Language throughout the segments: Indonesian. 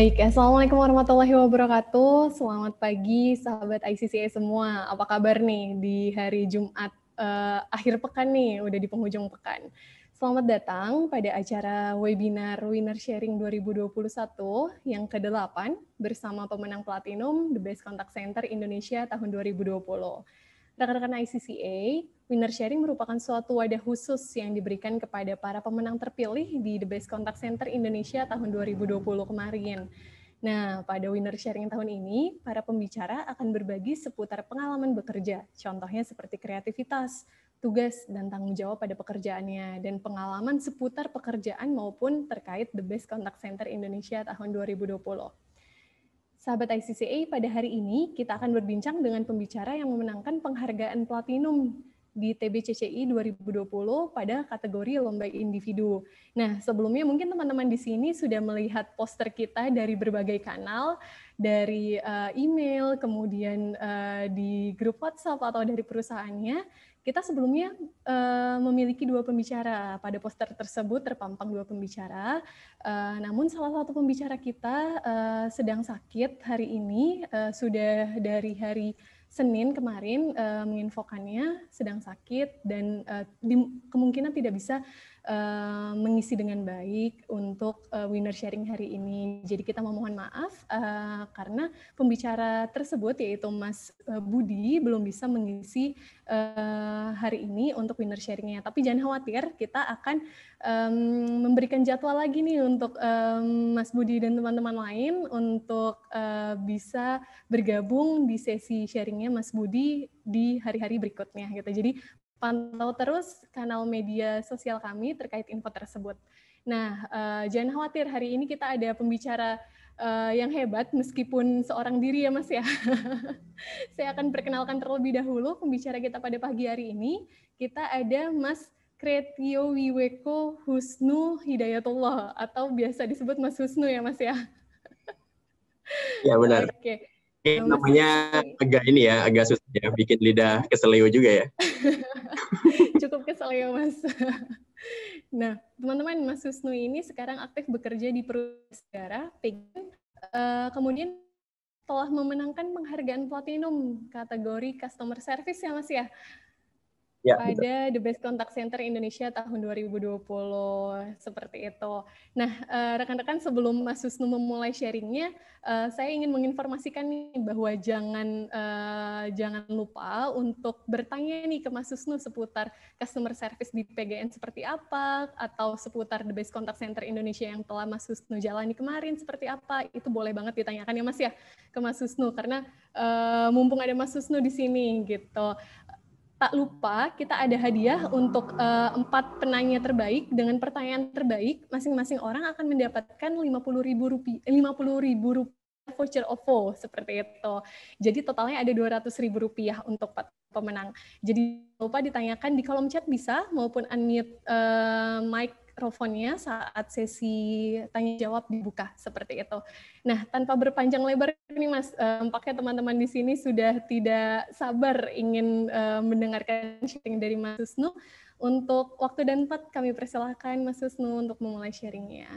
Baik, Assalamualaikum warahmatullahi wabarakatuh. Selamat pagi sahabat ICCA semua. Apa kabar nih di hari Jumat uh, akhir pekan nih, udah di penghujung pekan. Selamat datang pada acara webinar Winner Sharing 2021 yang ke-8 bersama pemenang Platinum The Best Contact Center Indonesia tahun 2020. Rekan-rekan ICCA, Winner Sharing merupakan suatu wadah khusus yang diberikan kepada para pemenang terpilih di The Best Contact Center Indonesia tahun 2020 kemarin. Nah, pada Winner Sharing tahun ini, para pembicara akan berbagi seputar pengalaman bekerja, contohnya seperti kreativitas, tugas, dan tanggung jawab pada pekerjaannya, dan pengalaman seputar pekerjaan maupun terkait The Best Contact Center Indonesia tahun 2020. Sahabat ICCA, pada hari ini kita akan berbincang dengan pembicara yang memenangkan penghargaan Platinum di TBCCI 2020 pada kategori lomba individu. Nah, sebelumnya mungkin teman-teman di sini sudah melihat poster kita dari berbagai kanal, dari uh, email, kemudian eh, di grup WhatsApp atau dari perusahaannya. Kita sebelumnya eh, memiliki dua pembicara. Pada poster tersebut terpampang dua pembicara. namun salah satu pembicara kita sedang sakit hari ini, sudah dari hari Senin kemarin uh, menginfokannya sedang sakit dan uh, kemungkinan tidak bisa Eh, mengisi dengan baik untuk uh, winner sharing hari ini. Jadi kita memohon maaf uh, karena pembicara tersebut yaitu Mas Budi belum bisa mengisi uh, hari ini untuk winner sharingnya. Tapi jangan khawatir, kita akan um, memberikan jadwal lagi nih untuk um, Mas Budi dan teman-teman lain untuk uh, bisa bergabung di sesi sharingnya Mas Budi di hari-hari berikutnya gitu. Jadi pantau terus kanal media sosial kami terkait info tersebut. Nah, uh, jangan khawatir, hari ini kita ada pembicara uh, yang hebat, meskipun seorang diri ya Mas ya. Saya akan perkenalkan terlebih dahulu pembicara kita pada pagi hari ini. Kita ada Mas Kretio Wiweko Husnu Hidayatullah, atau biasa disebut Mas Husnu ya Mas ya. Ya benar. Oke. Okay. Ini namanya ya. agak ini ya, agak susah ya, bikin lidah keseleo juga ya. Cukup keseleo, Mas. Nah, teman-teman, Mas Husnu ini sekarang aktif bekerja di perusahaan negara, uh, kemudian telah memenangkan penghargaan platinum kategori customer service ya, Mas ya ya, pada gitu. The Best Contact Center Indonesia tahun 2020 seperti itu. Nah, eh, rekan-rekan uh, sebelum Mas Husnu memulai sharingnya, uh, saya ingin menginformasikan nih bahwa jangan uh, jangan lupa untuk bertanya nih ke Mas Husnu seputar customer service di PGN seperti apa atau seputar The Best Contact Center Indonesia yang telah Mas Husnu jalani kemarin seperti apa. Itu boleh banget ditanyakan ya Mas ya ke Mas Husnu karena mumpung ada Mas Husnu di sini gitu tak lupa kita ada hadiah untuk eh, empat penanya terbaik dengan pertanyaan terbaik masing-masing orang akan mendapatkan eh, puluh ribu rupiah ribu voucher OVO seperti itu. Jadi totalnya ada ribu rupiah untuk pemenang. Jadi lupa ditanyakan di kolom chat bisa maupun unmute uh, mic mikrofonnya saat sesi tanya jawab dibuka seperti itu. Nah, tanpa berpanjang lebar ini Mas, nampaknya eh, teman-teman di sini sudah tidak sabar ingin eh, mendengarkan sharing dari Mas Susnu Untuk waktu dan tempat kami persilahkan Mas Susnu untuk memulai sharingnya.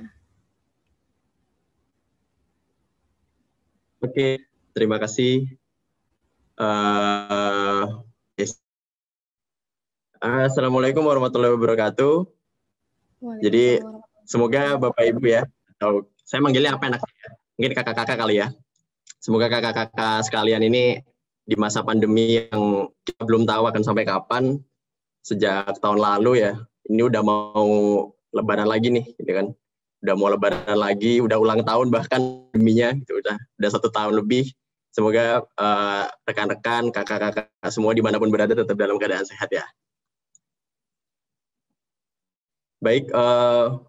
Oke, terima kasih. Uh, Assalamualaikum warahmatullahi wabarakatuh. Jadi semoga Bapak Ibu ya, atau saya manggilnya apa enaknya Mungkin kakak-kakak kali ya. Semoga kakak-kakak sekalian ini di masa pandemi yang kita belum tahu akan sampai kapan, sejak tahun lalu ya, ini udah mau lebaran lagi nih, gitu kan. Udah mau lebaran lagi, udah ulang tahun bahkan pandeminya, gitu, udah, udah satu tahun lebih. Semoga eh, rekan-rekan, uh, kakak-kakak semua dimanapun berada tetap dalam keadaan sehat ya. Baik, uh,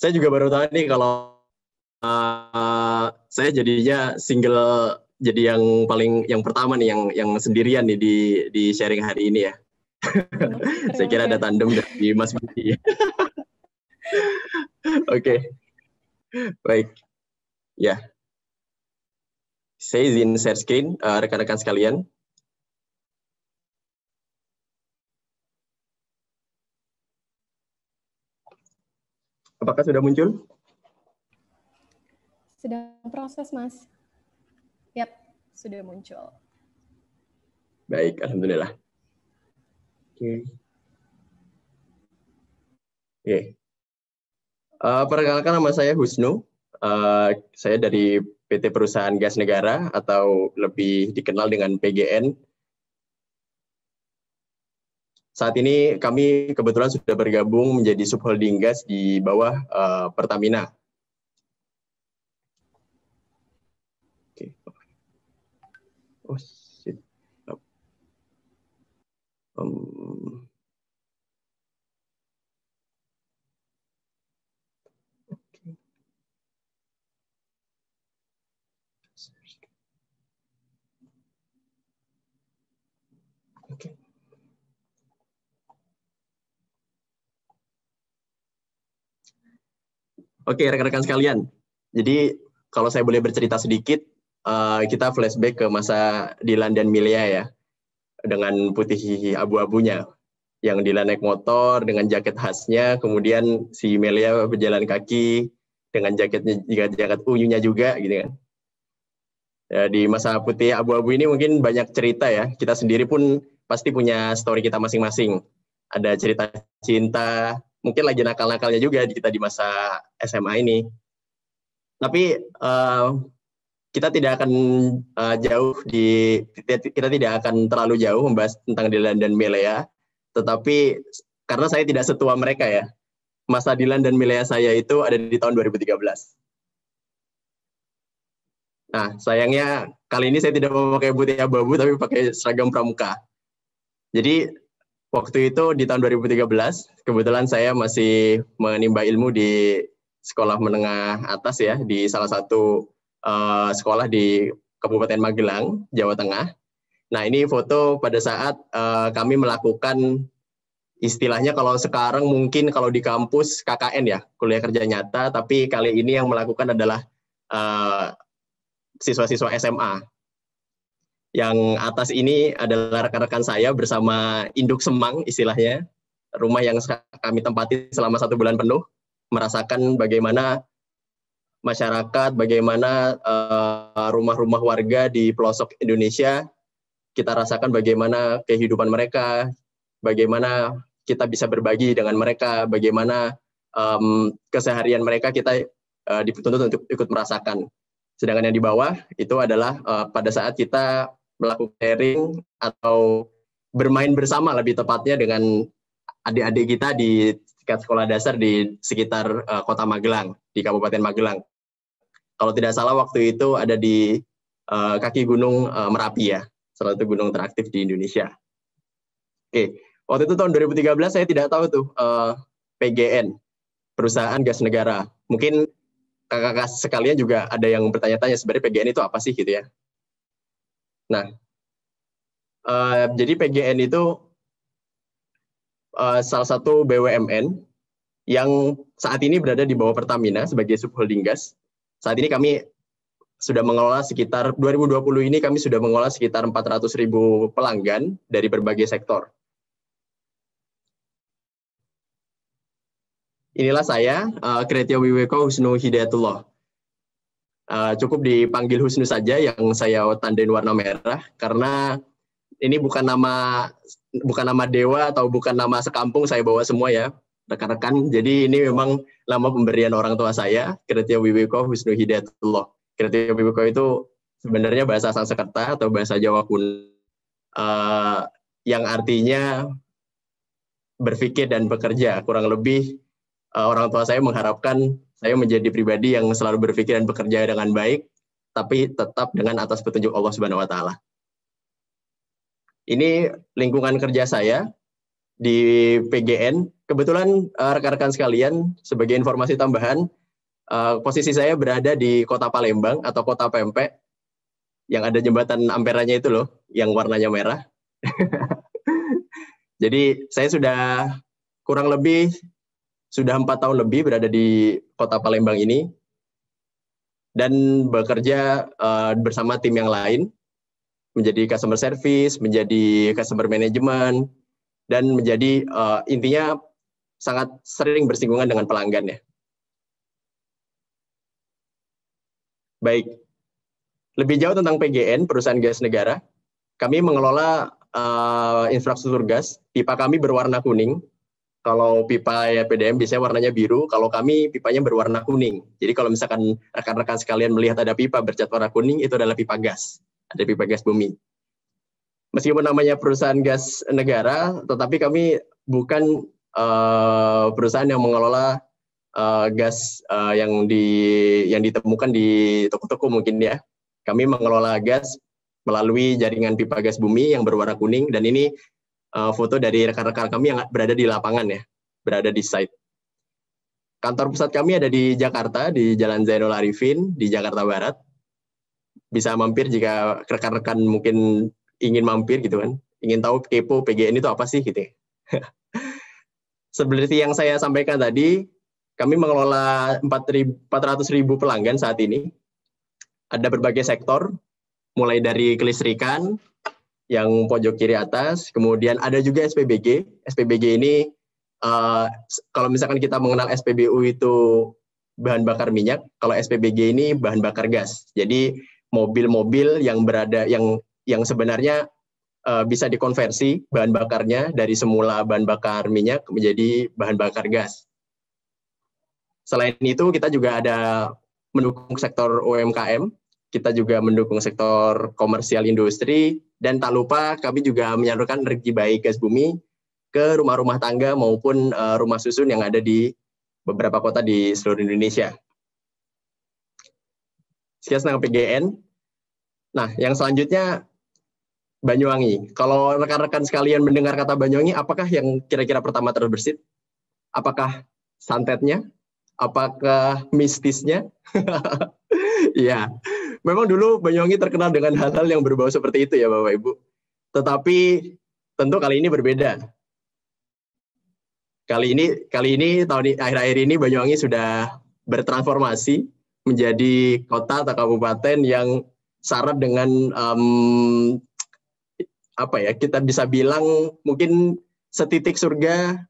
saya juga baru tahu nih kalau uh, saya jadinya single jadi yang paling yang pertama nih yang yang sendirian nih di di sharing hari ini ya. Hmm, saya kira ada tandem dari Mas Budi. Oke, okay. baik, ya. Yeah. Saya izin share screen eh, rekan-rekan uh, rekan -rekan sekalian. Apakah sudah muncul? Sedang proses, Mas. Yap, sudah muncul. Baik, alhamdulillah. Oke. Okay. Oke. Okay. Uh, eh, perkenalkan nama saya Husnu. Uh, saya dari PT Perusahaan Gas Negara atau lebih dikenal dengan PGN saat ini kami kebetulan sudah bergabung menjadi subholding gas di bawah uh, Pertamina. Oke. Okay. Oh, Um, Oke, rekan-rekan sekalian. Jadi kalau saya boleh bercerita sedikit, uh, kita flashback ke masa Dilan dan Milia ya, dengan putih abu-abunya. Yang Dilan naik motor dengan jaket khasnya, kemudian si Milia berjalan kaki dengan jaketnya jaket, jaket unyunya juga gitu kan. Ya, di masa putih abu-abu ini mungkin banyak cerita ya. Kita sendiri pun pasti punya story kita masing-masing. Ada cerita cinta, mungkin lagi nakal-nakalnya juga kita di masa SMA ini. Tapi uh, kita tidak akan uh, jauh di kita tidak akan terlalu jauh membahas tentang Dylan dan Milea, tetapi karena saya tidak setua mereka ya. Masa Dylan dan Milea saya itu ada di tahun 2013. Nah, sayangnya kali ini saya tidak memakai putih abu-abu tapi pakai seragam pramuka. Jadi Waktu itu di tahun 2013, kebetulan saya masih menimba ilmu di sekolah menengah atas ya, di salah satu uh, sekolah di Kabupaten Magelang, Jawa Tengah. Nah ini foto pada saat uh, kami melakukan istilahnya kalau sekarang mungkin kalau di kampus KKN ya, kuliah kerja nyata, tapi kali ini yang melakukan adalah siswa eh, siswa-siswa SMA yang atas ini adalah rekan-rekan saya bersama induk semang istilahnya, rumah yang kami tempati selama satu bulan penuh, merasakan bagaimana masyarakat, bagaimana eh, rumah-rumah warga di pelosok Indonesia, kita rasakan bagaimana kehidupan mereka, bagaimana kita bisa berbagi dengan mereka, bagaimana um, keseharian mereka kita uh, dituntut untuk ikut merasakan. Sedangkan yang di bawah itu adalah uh, pada saat kita melakukan sharing atau bermain bersama lebih tepatnya dengan adik-adik kita di tingkat sekolah dasar di sekitar uh, kota Magelang di Kabupaten Magelang. Kalau tidak salah waktu itu ada di uh, kaki gunung uh, Merapi ya, salah satu gunung teraktif di Indonesia. Oke, okay. waktu itu tahun 2013 saya tidak tahu tuh uh, PGN perusahaan gas negara. Mungkin kakak-kakak sekalian juga ada yang bertanya-tanya sebenarnya PGN itu apa sih gitu ya. Nah, uh, jadi PGN itu uh, salah satu BUMN yang saat ini berada di bawah Pertamina sebagai subholding gas. Saat ini kami sudah mengelola sekitar 2020 ini kami sudah mengelola sekitar 400 ribu pelanggan dari berbagai sektor. Inilah saya, uh, eh, Kretia Wiweko Husnu Hidayatullah uh, cukup dipanggil Husnu saja yang saya tandain warna merah karena ini bukan nama bukan nama dewa atau bukan nama sekampung saya bawa semua ya rekan-rekan. Jadi ini memang nama pemberian orang tua saya, Kretia Wiwiko Husnu Hidayatullah. Kretia Wiwiko itu sebenarnya bahasa Sanskerta atau bahasa Jawa pun uh, eh, yang artinya berpikir dan bekerja. Kurang lebih uh, orang tua saya mengharapkan saya menjadi pribadi yang selalu berpikir dan bekerja dengan baik, tapi tetap dengan atas petunjuk Allah Subhanahu wa Ta'ala. Ini lingkungan kerja saya di PGN. Kebetulan eh, rekan-rekan sekalian, sebagai informasi tambahan, eh, posisi saya berada di kota Palembang atau kota Pempek, yang ada jembatan amperanya itu loh, yang warnanya merah. Jadi saya sudah kurang lebih sudah empat tahun lebih berada di kota Palembang ini dan bekerja uh, bersama tim yang lain menjadi customer service, menjadi customer management, dan menjadi uh, intinya sangat sering bersinggungan dengan pelanggannya. Baik, lebih jauh tentang PGN, perusahaan gas negara, kami mengelola uh, infrastruktur gas. Pipa kami berwarna kuning, kalau pipa ya PDM biasanya warnanya biru, kalau kami pipanya berwarna kuning. Jadi kalau misalkan rekan-rekan sekalian melihat ada pipa bercat warna kuning, itu adalah pipa gas. Ada pipa gas bumi. Meskipun namanya perusahaan gas negara, tetapi kami bukan uh, perusahaan yang mengelola uh, gas uh, yang di yang ditemukan di toko-toko mungkin ya. Kami mengelola gas melalui jaringan pipa gas bumi yang berwarna kuning dan ini uh, foto dari rekan-rekan kami yang berada di lapangan ya, berada di site. Kantor pusat kami ada di Jakarta, di Jalan Zainul Arifin, di Jakarta Barat. Bisa mampir jika rekan-rekan mungkin ingin mampir gitu kan, ingin tahu kepo PGN itu apa sih gitu. Ya. Seperti yang saya sampaikan tadi, kami mengelola 400 ribu pelanggan saat ini. Ada berbagai sektor, mulai dari kelistrikan, yang pojok kiri atas. Kemudian ada juga SPBG. SPBG ini uh, kalau misalkan kita mengenal SPBU itu bahan bakar minyak, kalau SPBG ini bahan bakar gas. Jadi mobil-mobil yang berada yang yang sebenarnya uh, bisa dikonversi bahan bakarnya dari semula bahan bakar minyak menjadi bahan bakar gas. Selain itu kita juga ada mendukung sektor UMKM kita juga mendukung sektor komersial industri dan tak lupa kami juga menyalurkan energi baik gas bumi ke rumah-rumah tangga maupun uh, rumah susun yang ada di beberapa kota di seluruh Indonesia. Sekian tentang PGN. Nah, yang selanjutnya Banyuwangi. Kalau rekan-rekan sekalian mendengar kata Banyuwangi, apakah yang kira-kira pertama terbersit? Apakah santetnya? Apakah mistisnya? Iya. Memang dulu Banyuwangi terkenal dengan hal-hal yang berbau seperti itu ya Bapak Ibu. Tetapi tentu kali ini berbeda. Kali ini kali ini tahun akhir-akhir ini Banyuwangi sudah bertransformasi menjadi kota atau kabupaten yang syarat dengan um, apa ya kita bisa bilang mungkin setitik surga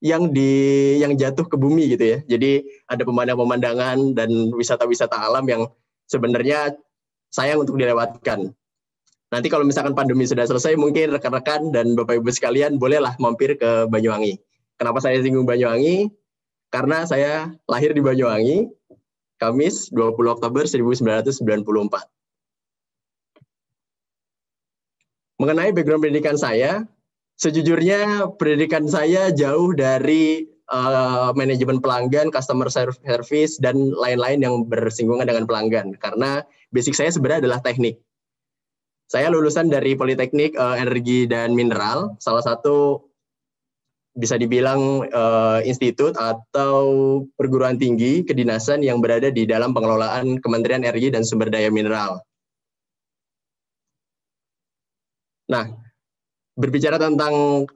yang di yang jatuh ke bumi gitu ya. Jadi ada pemandangan-pemandangan dan wisata-wisata alam yang sebenarnya sayang untuk dilewatkan. Nanti kalau misalkan pandemi sudah selesai, mungkin rekan-rekan dan Bapak-Ibu sekalian bolehlah mampir ke Banyuwangi. Kenapa saya singgung Banyuwangi? Karena saya lahir di Banyuwangi, Kamis 20 Oktober 1994. Mengenai background pendidikan saya, sejujurnya pendidikan saya jauh dari Eh, manajemen pelanggan, customer service, dan lain-lain yang bersinggungan dengan pelanggan. Karena basic saya sebenarnya adalah teknik. Saya lulusan dari Politeknik uh, Energi dan Mineral, salah satu bisa dibilang uh, institut atau perguruan tinggi kedinasan yang berada di dalam pengelolaan Kementerian Energi dan Sumber Daya Mineral. Nah, berbicara tentang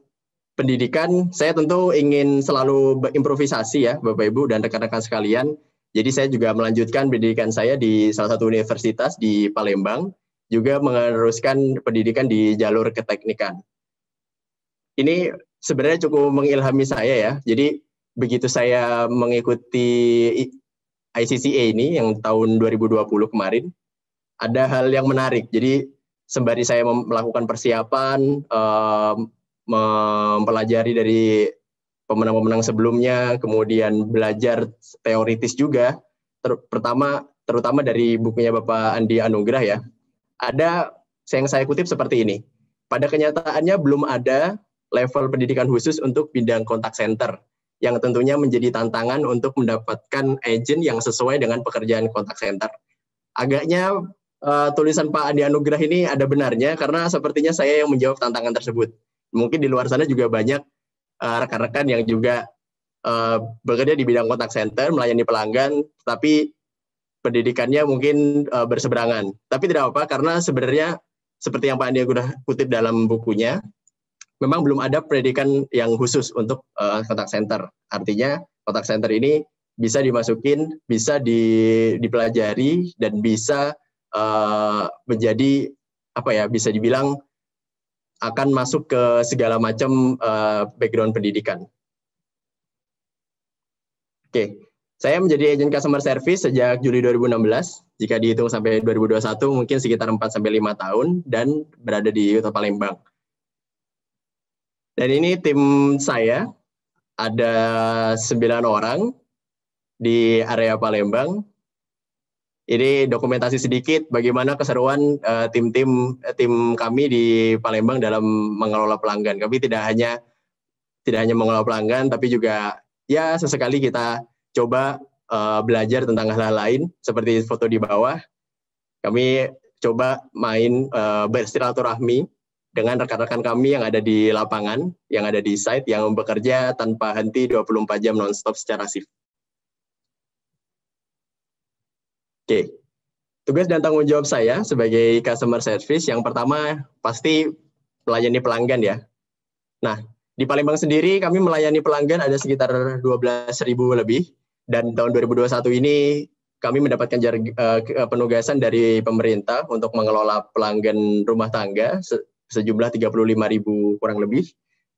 pendidikan, saya tentu ingin selalu berimprovisasi ya Bapak Ibu dan rekan-rekan sekalian. Jadi saya juga melanjutkan pendidikan saya di salah satu universitas di Palembang, juga meneruskan pendidikan di jalur keteknikan. Ini sebenarnya cukup mengilhami saya ya. Jadi begitu saya mengikuti ICCA ini yang tahun 2020 kemarin, ada hal yang menarik. Jadi sembari saya melakukan persiapan, mempelajari dari pemenang-pemenang sebelumnya, kemudian belajar teoritis juga. Ter pertama, terutama dari bukunya Bapak Andi Anugrah ya. Ada yang saya kutip seperti ini. Pada kenyataannya belum ada level pendidikan khusus untuk bidang kontak center yang tentunya menjadi tantangan untuk mendapatkan agent yang sesuai dengan pekerjaan kontak center. Agaknya uh, tulisan Pak Andi Anugrah ini ada benarnya karena sepertinya saya yang menjawab tantangan tersebut mungkin di luar sana juga banyak eh, rekan-rekan uh, yang juga uh, bekerja di bidang kontak center, melayani pelanggan, tapi pendidikannya mungkin uh, berseberangan. Tapi tidak apa-apa karena sebenarnya seperti yang Pak Andi sudah kutip dalam bukunya, memang belum ada pendidikan yang khusus untuk uh, kontak center. Artinya kontak center ini bisa dimasukin, bisa di, dipelajari dan bisa uh, menjadi apa ya bisa dibilang akan masuk ke segala macam uh, background pendidikan. Oke, okay. saya menjadi agent customer service sejak Juli 2016. Jika dihitung sampai 2021 mungkin sekitar 4 sampai 5 tahun dan berada di Kota Palembang. Dan ini tim saya ada 9 orang di area Palembang ini dokumentasi sedikit bagaimana keseruan eh, tim-tim uh, tim kami di Palembang dalam mengelola pelanggan. Kami tidak hanya tidak hanya mengelola pelanggan, tapi juga ya sesekali kita coba uh, belajar tentang hal-hal lain seperti foto di bawah. Kami coba main uh, bersilaturahmi dengan rekan-rekan kami yang ada di lapangan, yang ada di site, yang bekerja tanpa henti 24 jam nonstop secara shift. Oke, tugas dan tanggung jawab saya sebagai customer service yang pertama pasti melayani pelanggan ya. Nah, di Palembang sendiri kami melayani pelanggan ada sekitar ribu lebih dan tahun 2021 ini kami mendapatkan eh, penugasan dari pemerintah untuk mengelola pelanggan rumah tangga sejumlah sejumlah ribu kurang lebih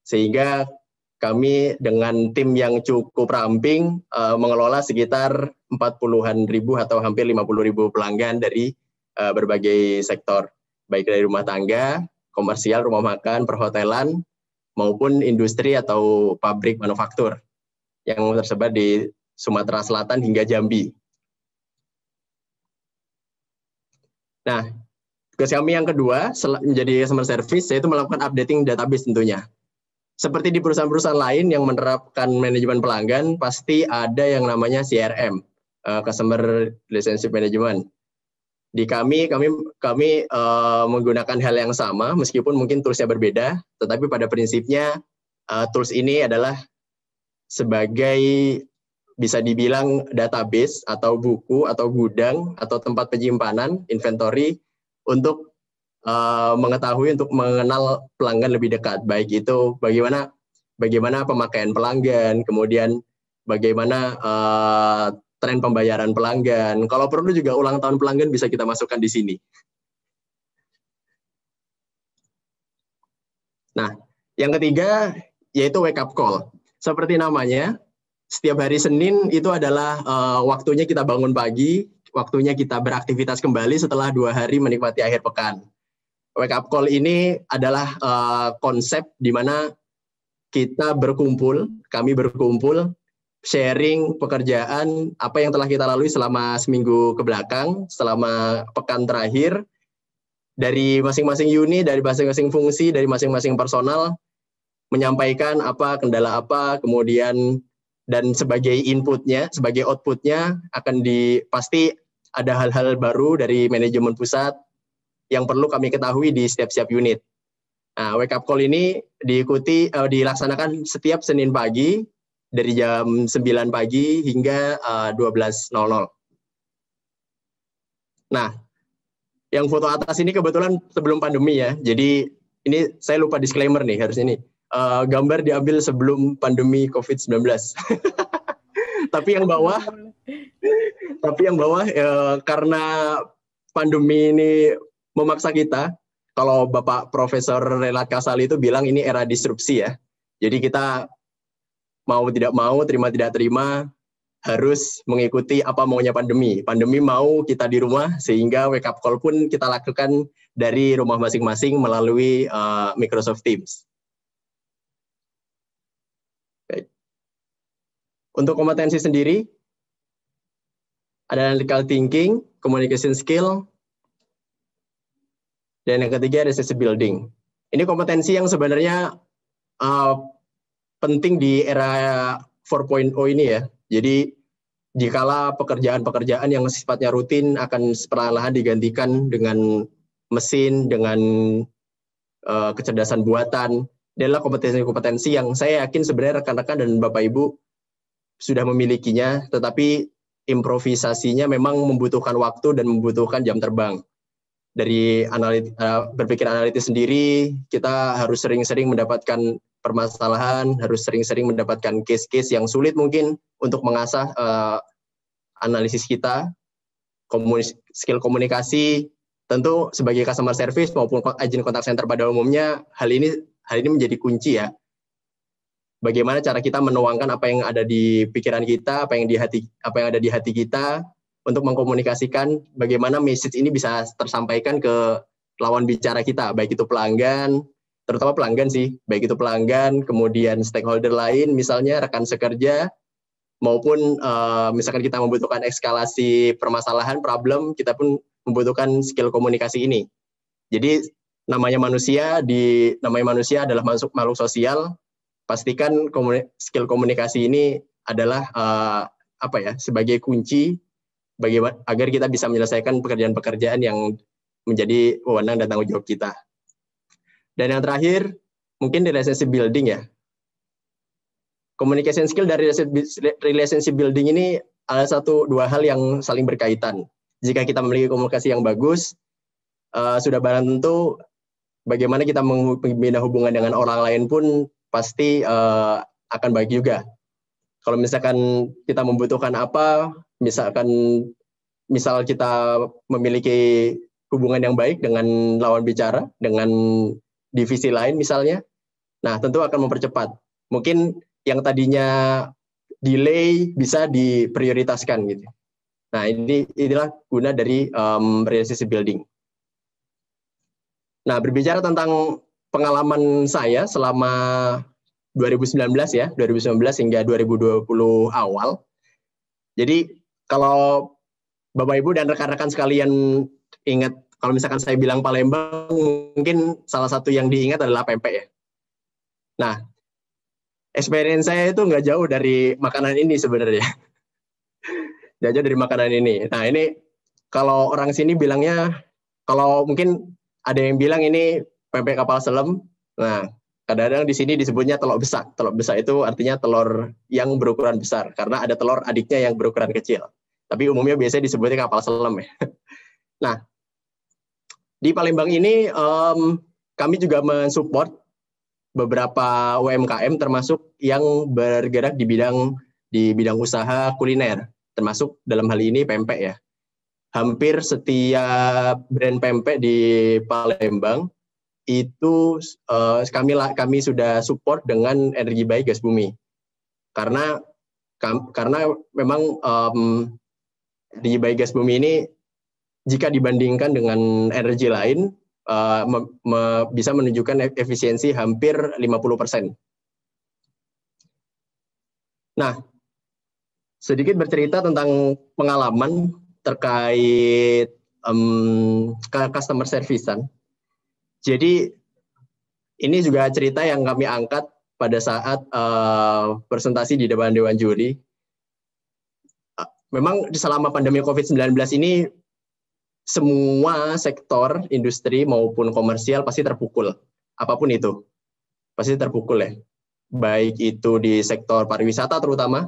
sehingga kami dengan tim yang cukup ramping uh, mengelola sekitar 40-an ribu atau hampir 50 ribu pelanggan dari uh, berbagai sektor, baik dari rumah tangga, komersial, rumah makan, perhotelan, maupun industri atau pabrik manufaktur yang tersebar di Sumatera Selatan hingga Jambi. Nah, tugas kami yang kedua menjadi customer service yaitu melakukan updating database tentunya seperti di perusahaan-perusahaan lain yang menerapkan manajemen pelanggan, pasti ada yang namanya CRM, uh, eh, Customer Relationship Management. Di kami, kami kami uh, menggunakan hal yang sama, meskipun mungkin toolsnya berbeda, tetapi pada prinsipnya uh, tools ini adalah sebagai bisa dibilang database atau buku atau gudang atau tempat penyimpanan inventory untuk Eh, mengetahui untuk mengenal pelanggan lebih dekat baik itu bagaimana bagaimana pemakaian pelanggan kemudian bagaimana uh, tren pembayaran pelanggan kalau perlu juga ulang tahun pelanggan bisa kita masukkan di sini nah yang ketiga yaitu wake up call seperti namanya setiap hari Senin itu adalah uh, waktunya kita bangun pagi, waktunya kita beraktivitas kembali setelah dua hari menikmati akhir pekan wake up call ini adalah uh, konsep di mana kita berkumpul, kami berkumpul sharing pekerjaan apa yang telah kita lalui selama seminggu ke belakang, selama pekan terakhir dari masing-masing unit, dari masing-masing fungsi, dari masing-masing personal menyampaikan apa kendala apa, kemudian dan sebagai inputnya, sebagai outputnya akan di ada hal-hal baru dari manajemen pusat, yang perlu kami ketahui di setiap-setiap unit. Nah, wake up call ini diikuti uh, dilaksanakan setiap Senin pagi dari jam 9 pagi hingga uh, eh, 12.00. Nah, yang foto atas ini kebetulan sebelum pandemi ya. Jadi ini saya lupa disclaimer nih harus ini. Uh, gambar diambil sebelum pandemi COVID-19. tapi yang bawah tapi yang bawah uh, karena pandemi ini memaksa kita. Kalau Bapak Profesor Relat Kasali itu bilang ini era disrupsi ya. Jadi kita mau tidak mau, terima tidak terima, harus mengikuti apa maunya pandemi. Pandemi mau kita di rumah, sehingga wake up call pun kita lakukan dari rumah masing-masing melalui uh, Microsoft Teams. Baik. Untuk kompetensi sendiri, ada analytical thinking, communication skill, dan yang ketiga ada sisi building. Ini kompetensi yang sebenarnya uh, penting di era 4.0 ini ya. Jadi jikala pekerjaan-pekerjaan yang sifatnya rutin akan perlahan-lahan digantikan dengan mesin, dengan uh, kecerdasan buatan. Adalah kompetensi-kompetensi yang saya yakin sebenarnya rekan-rekan dan Bapak Ibu sudah memilikinya, tetapi improvisasinya memang membutuhkan waktu dan membutuhkan jam terbang dari analit, uh, berpikir analitis sendiri, kita harus sering-sering mendapatkan permasalahan, harus sering-sering mendapatkan case-case yang sulit mungkin untuk mengasah uh, analisis kita, komunis, skill komunikasi. Tentu sebagai customer service maupun agent kontak center pada umumnya hal ini hal ini menjadi kunci ya. Bagaimana cara kita menuangkan apa yang ada di pikiran kita, apa yang di hati apa yang ada di hati kita untuk mengkomunikasikan bagaimana message ini bisa tersampaikan ke lawan bicara kita, baik itu pelanggan, terutama pelanggan sih, baik itu pelanggan, kemudian stakeholder lain, misalnya rekan sekerja, maupun uh, misalkan kita membutuhkan eskalasi permasalahan, problem, kita pun membutuhkan skill komunikasi ini. Jadi namanya manusia di namanya manusia adalah masuk makhluk sosial, pastikan komuni, skill komunikasi ini adalah uh, apa ya sebagai kunci bagaimana agar kita bisa menyelesaikan pekerjaan-pekerjaan yang menjadi wewenang dan tanggung jawab kita. Dan yang terakhir, mungkin relationship building ya. Communication skill dari relationship building ini ada satu dua hal yang saling berkaitan. Jika kita memiliki komunikasi yang bagus, uh, sudah barang tentu bagaimana kita membina hubungan dengan orang lain pun pasti uh, akan baik juga kalau misalkan kita membutuhkan apa, misalkan misal kita memiliki hubungan yang baik dengan lawan bicara, dengan divisi lain misalnya, nah tentu akan mempercepat. Mungkin yang tadinya delay bisa diprioritaskan gitu. Nah ini inilah guna dari um, relationship building. Nah berbicara tentang pengalaman saya selama 2019 ya, 2019 hingga 2020 awal. Jadi kalau Bapak Ibu dan rekan-rekan sekalian ingat kalau misalkan saya bilang Palembang mungkin salah satu yang diingat adalah pempek ya. Nah, experience saya itu nggak jauh dari makanan ini sebenarnya. nggak jauh dari makanan ini. Nah ini kalau orang sini bilangnya kalau mungkin ada yang bilang ini pempek kapal selam. Nah Kadang-kadang di sini disebutnya telur besar, Telur besar itu artinya telur yang berukuran besar karena ada telur adiknya yang berukuran kecil. Tapi umumnya biasanya disebutnya kapal selam ya. Nah, di Palembang ini um, kami juga mensupport beberapa UMKM termasuk yang bergerak di bidang di bidang usaha kuliner termasuk dalam hal ini pempek ya hampir setiap brand pempek di Palembang itu uh, kami kami sudah support dengan energi baik gas bumi karena kam, karena memang um, energi baik gas bumi ini jika dibandingkan dengan energi lain uh, me, me, bisa menunjukkan e, efisiensi hampir 50%. persen Nah, sedikit bercerita tentang pengalaman terkait um, customer service jadi ini juga cerita yang kami angkat pada saat uh, presentasi di depan Dewan Juri. Eh, memang selama pandemi COVID-19 ini semua sektor industri maupun komersial pasti terpukul. Apapun itu. Pasti terpukul ya. Baik itu di sektor pariwisata terutama,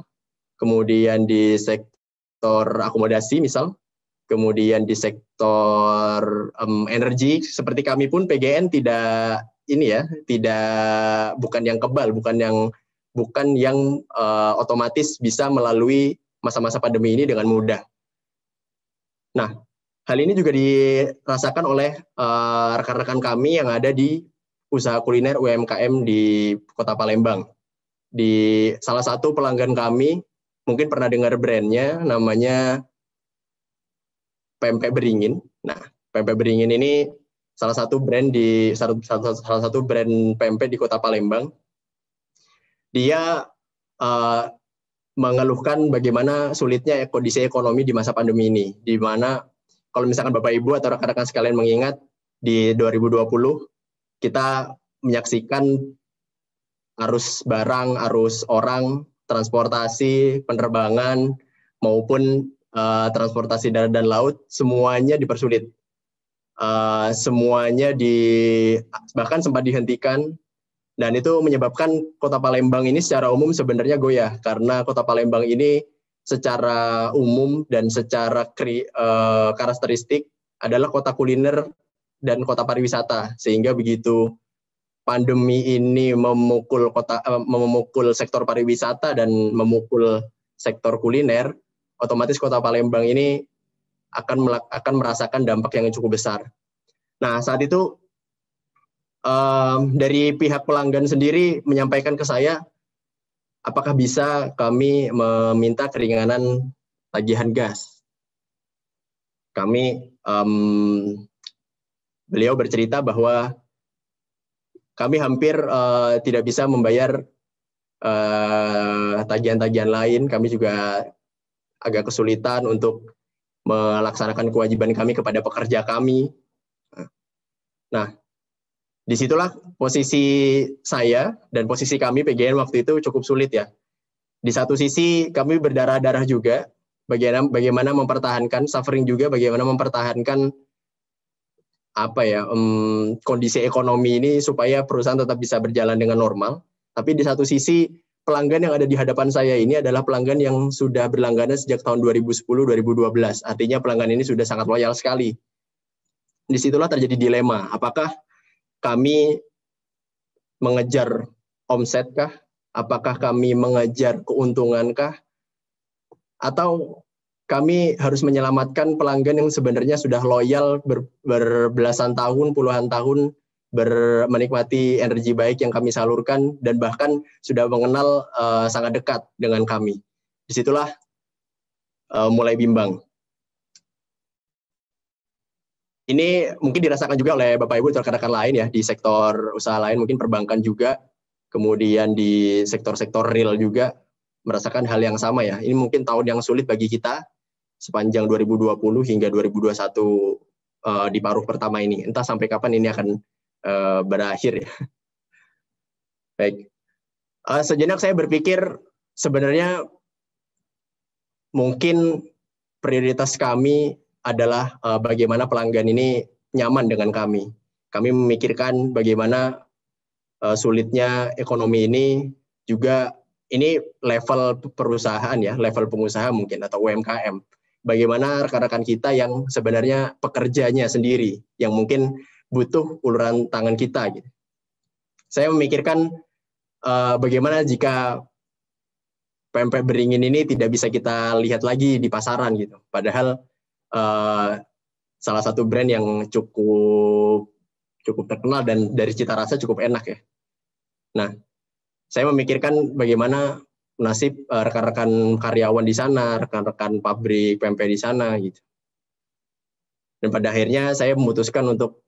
kemudian di sektor akomodasi misal, kemudian di sektor um, energi seperti kami pun PGN tidak ini ya tidak bukan yang kebal bukan yang bukan yang uh, otomatis bisa melalui masa-masa pandemi ini dengan mudah. Nah, hal ini juga dirasakan oleh eh, rekan-rekan uh, rekan -rekan kami yang ada di usaha kuliner UMKM di Kota Palembang. Di salah satu pelanggan kami, mungkin pernah dengar brandnya, namanya pempek beringin. Nah, pempek beringin ini salah satu brand di salah, salah, satu brand pempek di Kota Palembang. Dia uh, mengeluhkan bagaimana sulitnya kondisi ekonomi di masa pandemi ini, di mana kalau misalkan Bapak Ibu atau rekan-rekan sekalian mengingat di 2020 kita menyaksikan arus barang, arus orang, transportasi, penerbangan maupun Eh, transportasi darat dan laut semuanya dipersulit. Uh, semuanya di bahkan sempat dihentikan dan itu menyebabkan kota Palembang ini secara umum sebenarnya goyah karena kota Palembang ini secara umum dan secara kri, uh, karakteristik adalah kota kuliner dan kota pariwisata sehingga begitu pandemi ini memukul kota uh, memukul sektor pariwisata dan memukul sektor kuliner otomatis kota Palembang ini akan akan merasakan dampak yang cukup besar. Nah saat itu um, dari pihak pelanggan sendiri menyampaikan ke saya apakah bisa kami meminta keringanan tagihan gas. Kami um, beliau bercerita bahwa kami hampir uh, tidak bisa membayar e, tagihan-tagihan uh, tagihan -tagihan lain. Kami juga agak kesulitan untuk melaksanakan kewajiban kami kepada pekerja kami. Nah, disitulah posisi saya dan posisi kami PGN waktu itu cukup sulit ya. Di satu sisi kami berdarah-darah juga, bagaimana, bagaimana mempertahankan suffering juga, bagaimana mempertahankan apa ya um, kondisi ekonomi ini supaya perusahaan tetap bisa berjalan dengan normal. Tapi di satu sisi pelanggan yang ada di hadapan saya ini adalah pelanggan yang sudah berlangganan sejak tahun 2010-2012. Artinya pelanggan ini sudah sangat loyal sekali. Disitulah terjadi dilema. Apakah kami mengejar omset kah? Apakah kami mengejar keuntungan kah? Atau kami harus menyelamatkan pelanggan yang sebenarnya sudah loyal ber, berbelasan tahun, puluhan tahun ber, menikmati energi baik yang kami salurkan dan bahkan sudah mengenal uh, sangat dekat dengan kami. Disitulah uh, mulai bimbang. Ini mungkin dirasakan juga oleh Bapak Ibu terhadap rekan-rekan lain ya di sektor usaha lain mungkin perbankan juga kemudian di sektor-sektor real juga merasakan hal yang sama ya. Ini mungkin tahun yang sulit bagi kita sepanjang 2020 hingga 2021 uh, eh, di paruh pertama ini. Entah sampai kapan ini akan berakhir eh, ya. Baik. Uh, sejenak saya berpikir sebenarnya mungkin prioritas kami adalah uh, bagaimana pelanggan ini nyaman dengan kami. Kami memikirkan bagaimana uh, sulitnya ekonomi ini juga ini level perusahaan ya, level pengusaha mungkin atau UMKM. Bagaimana rekan-rekan kita yang sebenarnya pekerjanya sendiri yang mungkin butuh uluran tangan kita. Gitu. Saya memikirkan uh, bagaimana jika pempek beringin ini tidak bisa kita lihat lagi di pasaran gitu. Padahal uh, salah satu brand yang cukup cukup terkenal dan dari cita rasa cukup enak ya. Nah, saya memikirkan bagaimana nasib eh, rekan-rekan karyawan di sana, rekan-rekan pabrik pempek di sana gitu. Dan pada akhirnya saya memutuskan untuk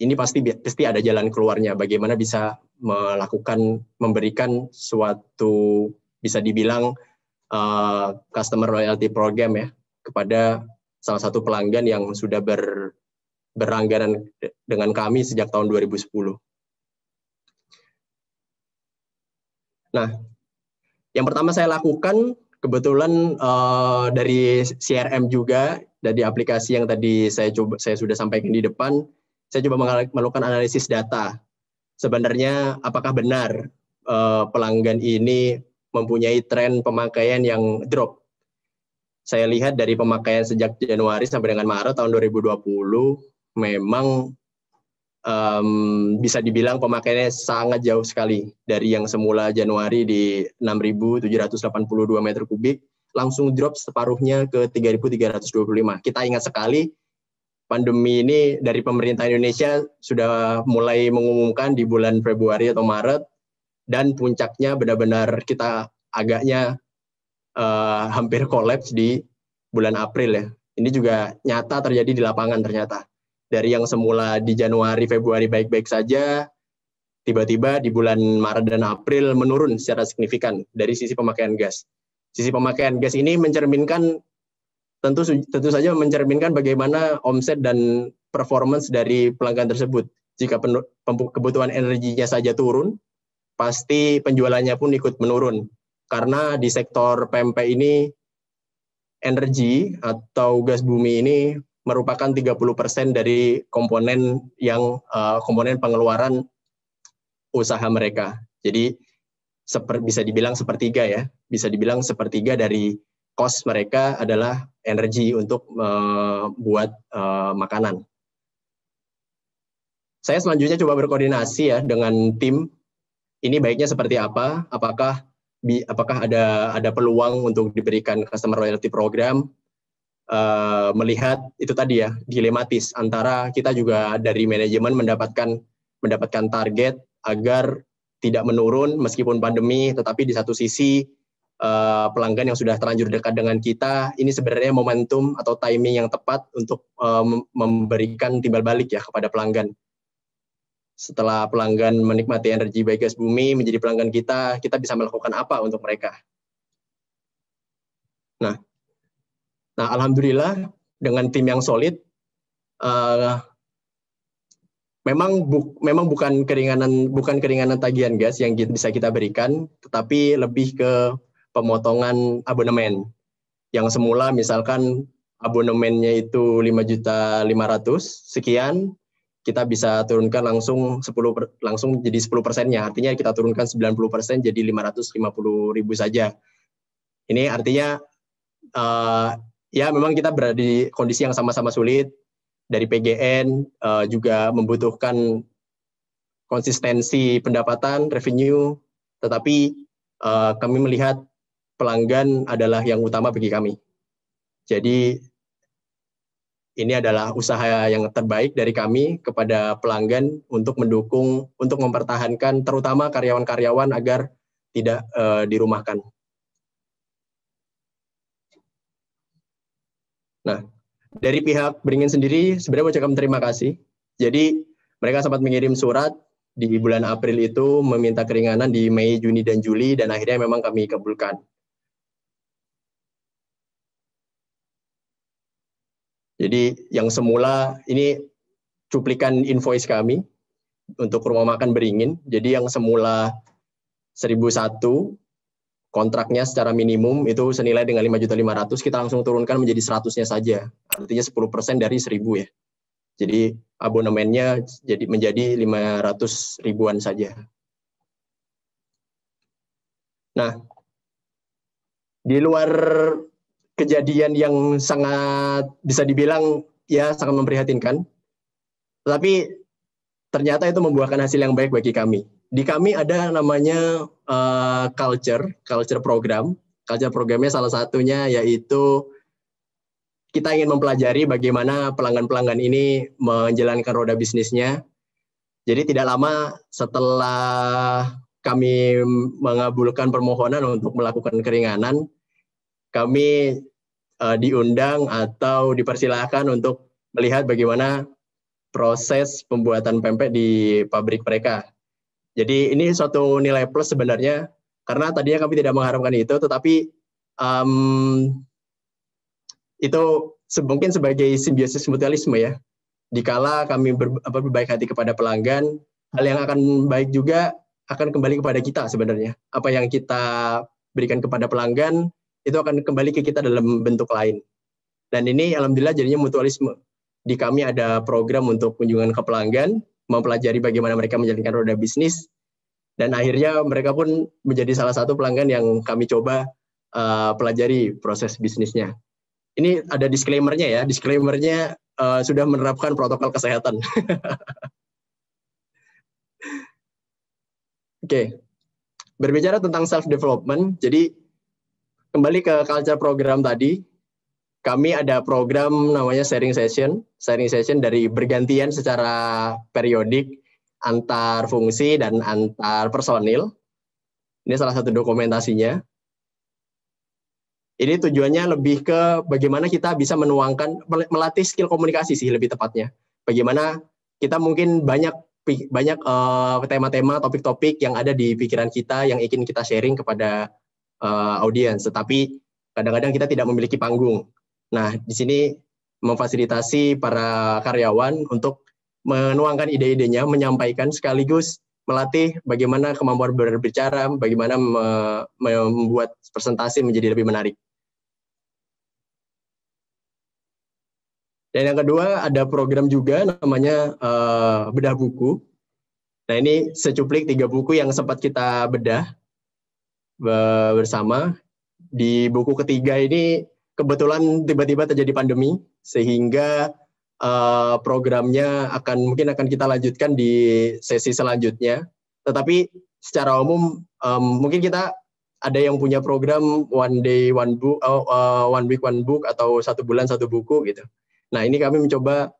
ini pasti pasti ada jalan keluarnya bagaimana bisa melakukan memberikan suatu bisa dibilang uh, customer loyalty program ya kepada salah satu pelanggan yang sudah ber, berlangganan dengan kami sejak tahun 2010. Nah, yang pertama saya lakukan kebetulan uh, dari CRM juga dari aplikasi yang tadi saya coba saya sudah sampaikan di depan saya coba melakukan analisis data. Sebenarnya apakah benar uh, pelanggan ini mempunyai tren pemakaian yang drop? Saya lihat dari pemakaian sejak Januari sampai dengan Maret tahun 2020 memang um, bisa dibilang pemakaiannya sangat jauh sekali dari yang semula Januari di 6.782 meter kubik langsung drop separuhnya ke 3.325. Kita ingat sekali pandemi ini dari pemerintah Indonesia sudah mulai mengumumkan di bulan Februari atau Maret dan puncaknya benar-benar kita agaknya uh, hampir kolaps di bulan April ya. Ini juga nyata terjadi di lapangan ternyata. Dari yang semula di Januari Februari baik-baik saja, tiba-tiba di bulan Maret dan April menurun secara signifikan dari sisi pemakaian gas. Sisi pemakaian gas ini mencerminkan tentu tentu saja mencerminkan bagaimana omset dan performance dari pelanggan tersebut. Jika kebutuhan energinya saja turun, pasti penjualannya pun ikut menurun. Karena di sektor PMP ini energi atau gas bumi ini merupakan 30% dari komponen yang uh, komponen pengeluaran usaha mereka. Jadi seper, bisa dibilang sepertiga ya, bisa dibilang sepertiga dari cost mereka adalah energi untuk membuat eh, eh, makanan. Saya selanjutnya coba berkoordinasi ya dengan tim. Ini baiknya seperti apa? Apakah apakah ada ada peluang untuk diberikan customer loyalty program? Uh, melihat itu tadi ya dilematis antara kita juga dari manajemen mendapatkan mendapatkan target agar tidak menurun meskipun pandemi, tetapi di satu sisi uh, pelanggan yang sudah terlanjur dekat dengan kita, ini sebenarnya momentum atau timing yang tepat untuk uh, memberikan timbal balik ya kepada pelanggan. Setelah pelanggan menikmati energi gas bumi menjadi pelanggan kita, kita bisa melakukan apa untuk mereka? Nah, nah alhamdulillah dengan tim yang solid, uh, memang bu, memang bukan keringanan bukan keringanan tagihan gas yang bisa kita berikan, tetapi lebih ke pemotongan abonemen. Yang semula misalkan abonemennya itu 5 juta 500 sekian, kita bisa turunkan langsung 10 per, langsung jadi 10 persennya. Artinya kita turunkan 90 persen jadi 550 ribu saja. Ini artinya uh, ya memang kita berada di kondisi yang sama-sama sulit. Dari PGN uh, eh, juga membutuhkan konsistensi pendapatan, revenue. Tetapi uh, kami melihat pelanggan adalah yang utama bagi kami. Jadi ini adalah usaha yang terbaik dari kami kepada pelanggan untuk mendukung, untuk mempertahankan terutama karyawan-karyawan agar tidak e, dirumahkan. Nah, dari pihak Beringin sendiri sebenarnya ucapkan terima kasih. Jadi mereka sempat mengirim surat di bulan April itu meminta keringanan di Mei, Juni, dan Juli, dan akhirnya memang kami kabulkan. Jadi yang semula ini cuplikan invoice kami untuk rumah makan beringin. Jadi yang semula 1001 kontraknya secara minimum itu senilai dengan 5.500 kita langsung turunkan menjadi 100-nya saja. Artinya 10% dari 1.000 ya. Jadi abonemennya jadi menjadi 500 ribuan saja. Nah, di luar kejadian yang sangat bisa dibilang ya sangat memprihatinkan. Tapi ternyata itu membuahkan hasil yang baik bagi kami. Di kami ada namanya uh, culture, culture program. Culture programnya salah satunya yaitu kita ingin mempelajari bagaimana pelanggan-pelanggan ini menjalankan roda bisnisnya. Jadi tidak lama setelah kami mengabulkan permohonan untuk melakukan keringanan, kami uh, diundang atau dipersilahkan untuk melihat bagaimana proses pembuatan pempek di pabrik mereka. Jadi ini suatu nilai plus sebenarnya karena tadinya kami tidak mengharapkan itu, tetapi um, itu mungkin sebagai simbiosis mutualisme ya. Dikala kami ber, berbaik hati kepada pelanggan, hal yang akan baik juga akan kembali kepada kita sebenarnya. Apa yang kita berikan kepada pelanggan itu akan kembali ke kita dalam bentuk lain. Dan ini alhamdulillah jadinya mutualisme. Di kami ada program untuk kunjungan ke pelanggan, mempelajari bagaimana mereka menjalankan roda bisnis, dan akhirnya mereka pun menjadi salah satu pelanggan yang kami coba uh, pelajari proses bisnisnya. Ini ada disclaimer-nya ya, disclaimer-nya uh, sudah menerapkan protokol kesehatan. Oke, okay. berbicara tentang self development, jadi kembali ke culture program tadi, kami ada program namanya sharing session. Sharing session dari bergantian secara periodik antar fungsi dan antar personil. Ini salah satu dokumentasinya. Ini tujuannya lebih ke bagaimana kita bisa menuangkan melatih skill komunikasi sih lebih tepatnya. Bagaimana kita mungkin banyak banyak eh, tema-tema, uh, topik-topik yang ada di pikiran kita yang ingin kita sharing kepada uh, audiens, tetapi kadang-kadang kita tidak memiliki panggung. Nah, di sini memfasilitasi para karyawan untuk menuangkan ide-idenya, menyampaikan sekaligus melatih bagaimana kemampuan berbicara, bagaimana me membuat presentasi menjadi lebih menarik. Dan yang kedua ada program juga namanya uh, bedah buku. Nah ini secuplik tiga buku yang sempat kita bedah bersama. Di buku ketiga ini kebetulan tiba-tiba terjadi pandemi sehingga uh, programnya akan mungkin akan kita lanjutkan di sesi selanjutnya. Tetapi secara umum um, mungkin kita ada yang punya program one day one book, oh, uh, one week one book atau satu bulan satu buku gitu. Nah ini kami mencoba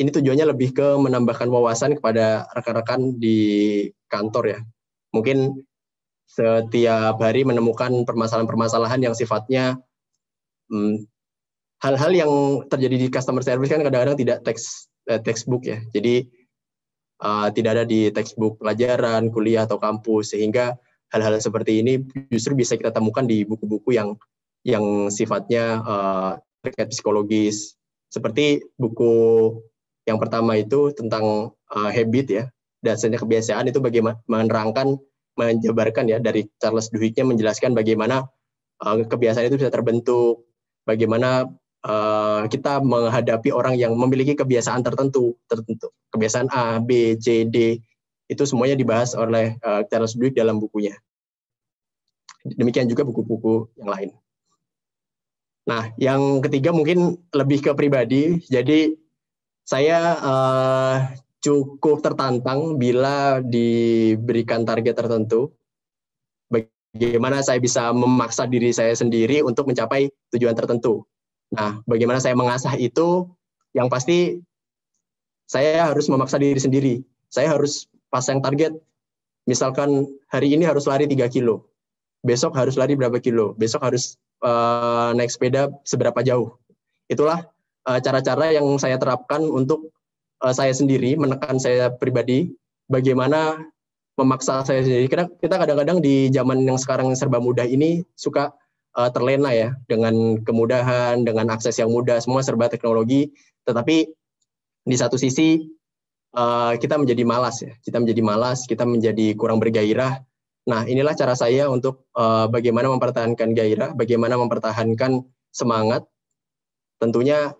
ini tujuannya lebih ke menambahkan wawasan kepada rekan-rekan di kantor ya. Mungkin setiap hari menemukan permasalahan-permasalahan yang sifatnya hal hmm, hal-hal yang terjadi di customer service kan kadang-kadang tidak teks eh, textbook ya. Jadi uh, tidak ada di textbook pelajaran, kuliah atau kampus sehingga hal-hal seperti ini justru bisa kita temukan di buku-buku yang yang sifatnya uh, terkait psikologis seperti buku yang pertama itu tentang uh, habit ya dasarnya kebiasaan itu bagaimana menerangkan menjabarkan ya dari Charles Duhiggnya menjelaskan bagaimana uh, kebiasaan itu bisa terbentuk, bagaimana uh, kita menghadapi orang yang memiliki kebiasaan tertentu, tertentu kebiasaan A, B, C, D itu semuanya dibahas oleh uh, Charles Duhigg dalam bukunya. Demikian juga buku-buku yang lain. Nah, yang ketiga mungkin lebih ke pribadi. Jadi saya uh, cukup tertantang bila diberikan target tertentu. Bagaimana saya bisa memaksa diri saya sendiri untuk mencapai tujuan tertentu. Nah, bagaimana saya mengasah itu? Yang pasti saya harus memaksa diri sendiri. Saya harus pasang target. Misalkan hari ini harus lari 3 kilo. Besok harus lari berapa kilo? Besok harus uh, naik sepeda seberapa jauh. Itulah eh, cara-cara uh, cara -cara yang saya terapkan untuk Eh, saya sendiri, menekan saya pribadi, bagaimana memaksa saya sendiri. Karena kita kadang-kadang di zaman yang sekarang serba mudah ini suka uh, terlena ya dengan kemudahan, dengan akses yang mudah, semua serba teknologi. Tetapi di satu sisi uh, kita menjadi malas ya, kita menjadi malas, kita menjadi kurang bergairah. Nah inilah cara saya untuk uh, bagaimana mempertahankan gairah, bagaimana mempertahankan semangat. Tentunya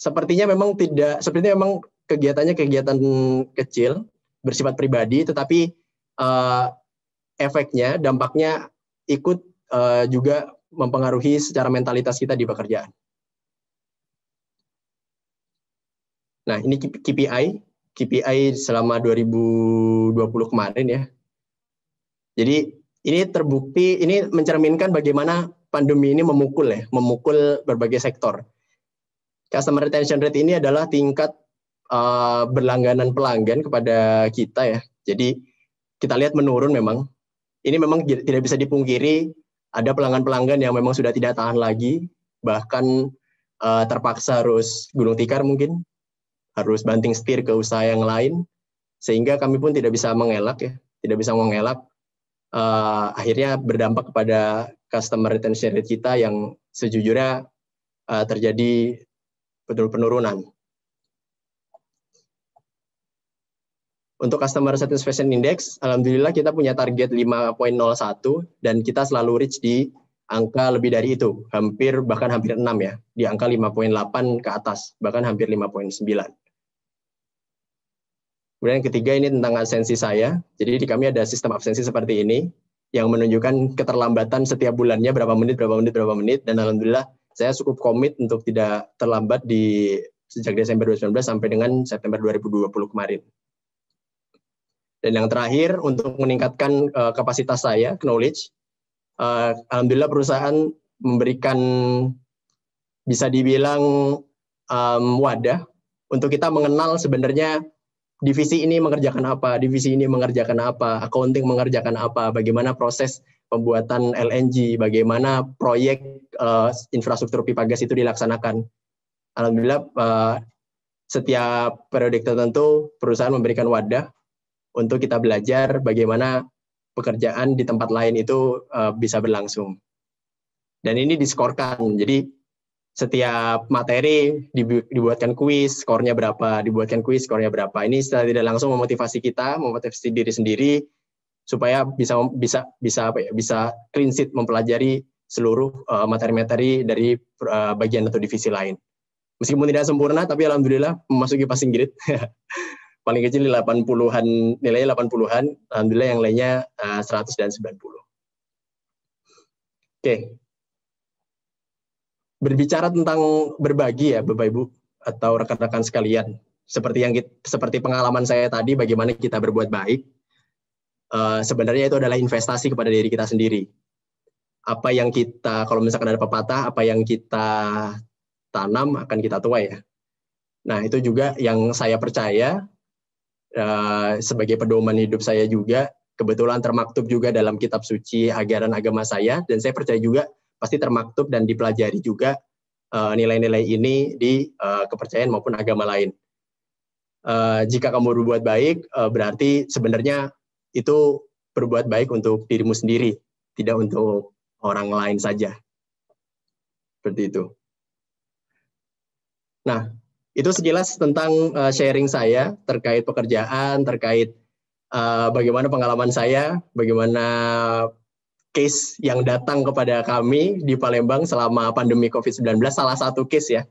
sepertinya memang tidak sepertinya memang kegiatannya kegiatan kecil bersifat pribadi tetapi uh, efeknya dampaknya ikut uh, juga mempengaruhi secara mentalitas kita di pekerjaan. Nah, ini KPI, KPI selama 2020 kemarin ya. Jadi ini terbukti ini mencerminkan bagaimana pandemi ini memukul ya, memukul berbagai sektor customer retention rate ini adalah tingkat uh, berlangganan pelanggan kepada kita ya. Jadi kita lihat menurun memang. Ini memang tidak bisa dipungkiri ada pelanggan-pelanggan yang memang sudah tidak tahan lagi, bahkan uh, terpaksa harus gulung tikar mungkin, harus banting setir ke usaha yang lain, sehingga kami pun tidak bisa mengelak ya, tidak bisa mengelak. Uh, akhirnya berdampak kepada customer retention rate kita yang sejujurnya uh, terjadi betul penurunan. Untuk customer satisfaction index, alhamdulillah kita punya target 5.01 dan kita selalu reach di angka lebih dari itu, hampir bahkan hampir 6 ya, di angka 5.8 ke atas, bahkan hampir 5.9. Kemudian yang ketiga ini tentang absensi saya. Jadi di kami ada sistem absensi seperti ini yang menunjukkan keterlambatan setiap bulannya berapa menit, berapa menit, berapa menit dan alhamdulillah saya cukup komit untuk tidak terlambat di sejak Desember 2019 sampai dengan September 2020 kemarin. Dan yang terakhir untuk meningkatkan uh, kapasitas saya, knowledge. Uh, Alhamdulillah perusahaan memberikan bisa dibilang um, wadah untuk kita mengenal sebenarnya divisi ini mengerjakan apa, divisi ini mengerjakan apa, accounting mengerjakan apa, bagaimana proses pembuatan LNG, bagaimana proyek uh, infrastruktur pipa gas itu dilaksanakan. Alhamdulillah uh, setiap periode tertentu perusahaan memberikan wadah untuk kita belajar bagaimana pekerjaan di tempat lain itu uh, bisa berlangsung. Dan ini diskorkan. Jadi setiap materi dibu dibuatkan kuis, skornya berapa, dibuatkan kuis, skornya berapa. Ini setelah tidak langsung memotivasi kita, memotivasi diri sendiri supaya bisa bisa bisa apa ya, bisa clean sheet mempelajari seluruh eh, materi-materi uh, dari uh, bagian atau divisi lain. Meskipun tidak sempurna, tapi alhamdulillah memasuki passing grade. Paling kecil 80-an, nilainya 80-an, alhamdulillah yang lainnya uh, eh, 100 dan 90. Oke. Okay. Berbicara tentang berbagi ya Bapak Ibu atau rekan-rekan sekalian. Seperti yang kita, seperti pengalaman saya tadi bagaimana kita berbuat baik. Uh, sebenarnya itu adalah investasi kepada diri kita sendiri apa yang kita kalau misalkan ada pepatah apa yang kita tanam akan kita tuai ya. Nah itu juga yang saya percaya uh, sebagai pedoman hidup saya juga kebetulan termaktub juga dalam kitab suci ajaran agama saya dan saya percaya juga pasti termaktub dan dipelajari juga eh, nilai-nilai uh, ini di uh, kepercayaan maupun agama lain. Uh, jika kamu berbuat baik uh, berarti sebenarnya itu berbuat baik untuk dirimu sendiri tidak untuk orang lain saja. Seperti itu. Nah, itu sekilas tentang eh, sharing saya terkait pekerjaan, terkait eh, bagaimana pengalaman saya, bagaimana case yang datang kepada kami di Palembang selama pandemi COVID-19, salah satu case ya.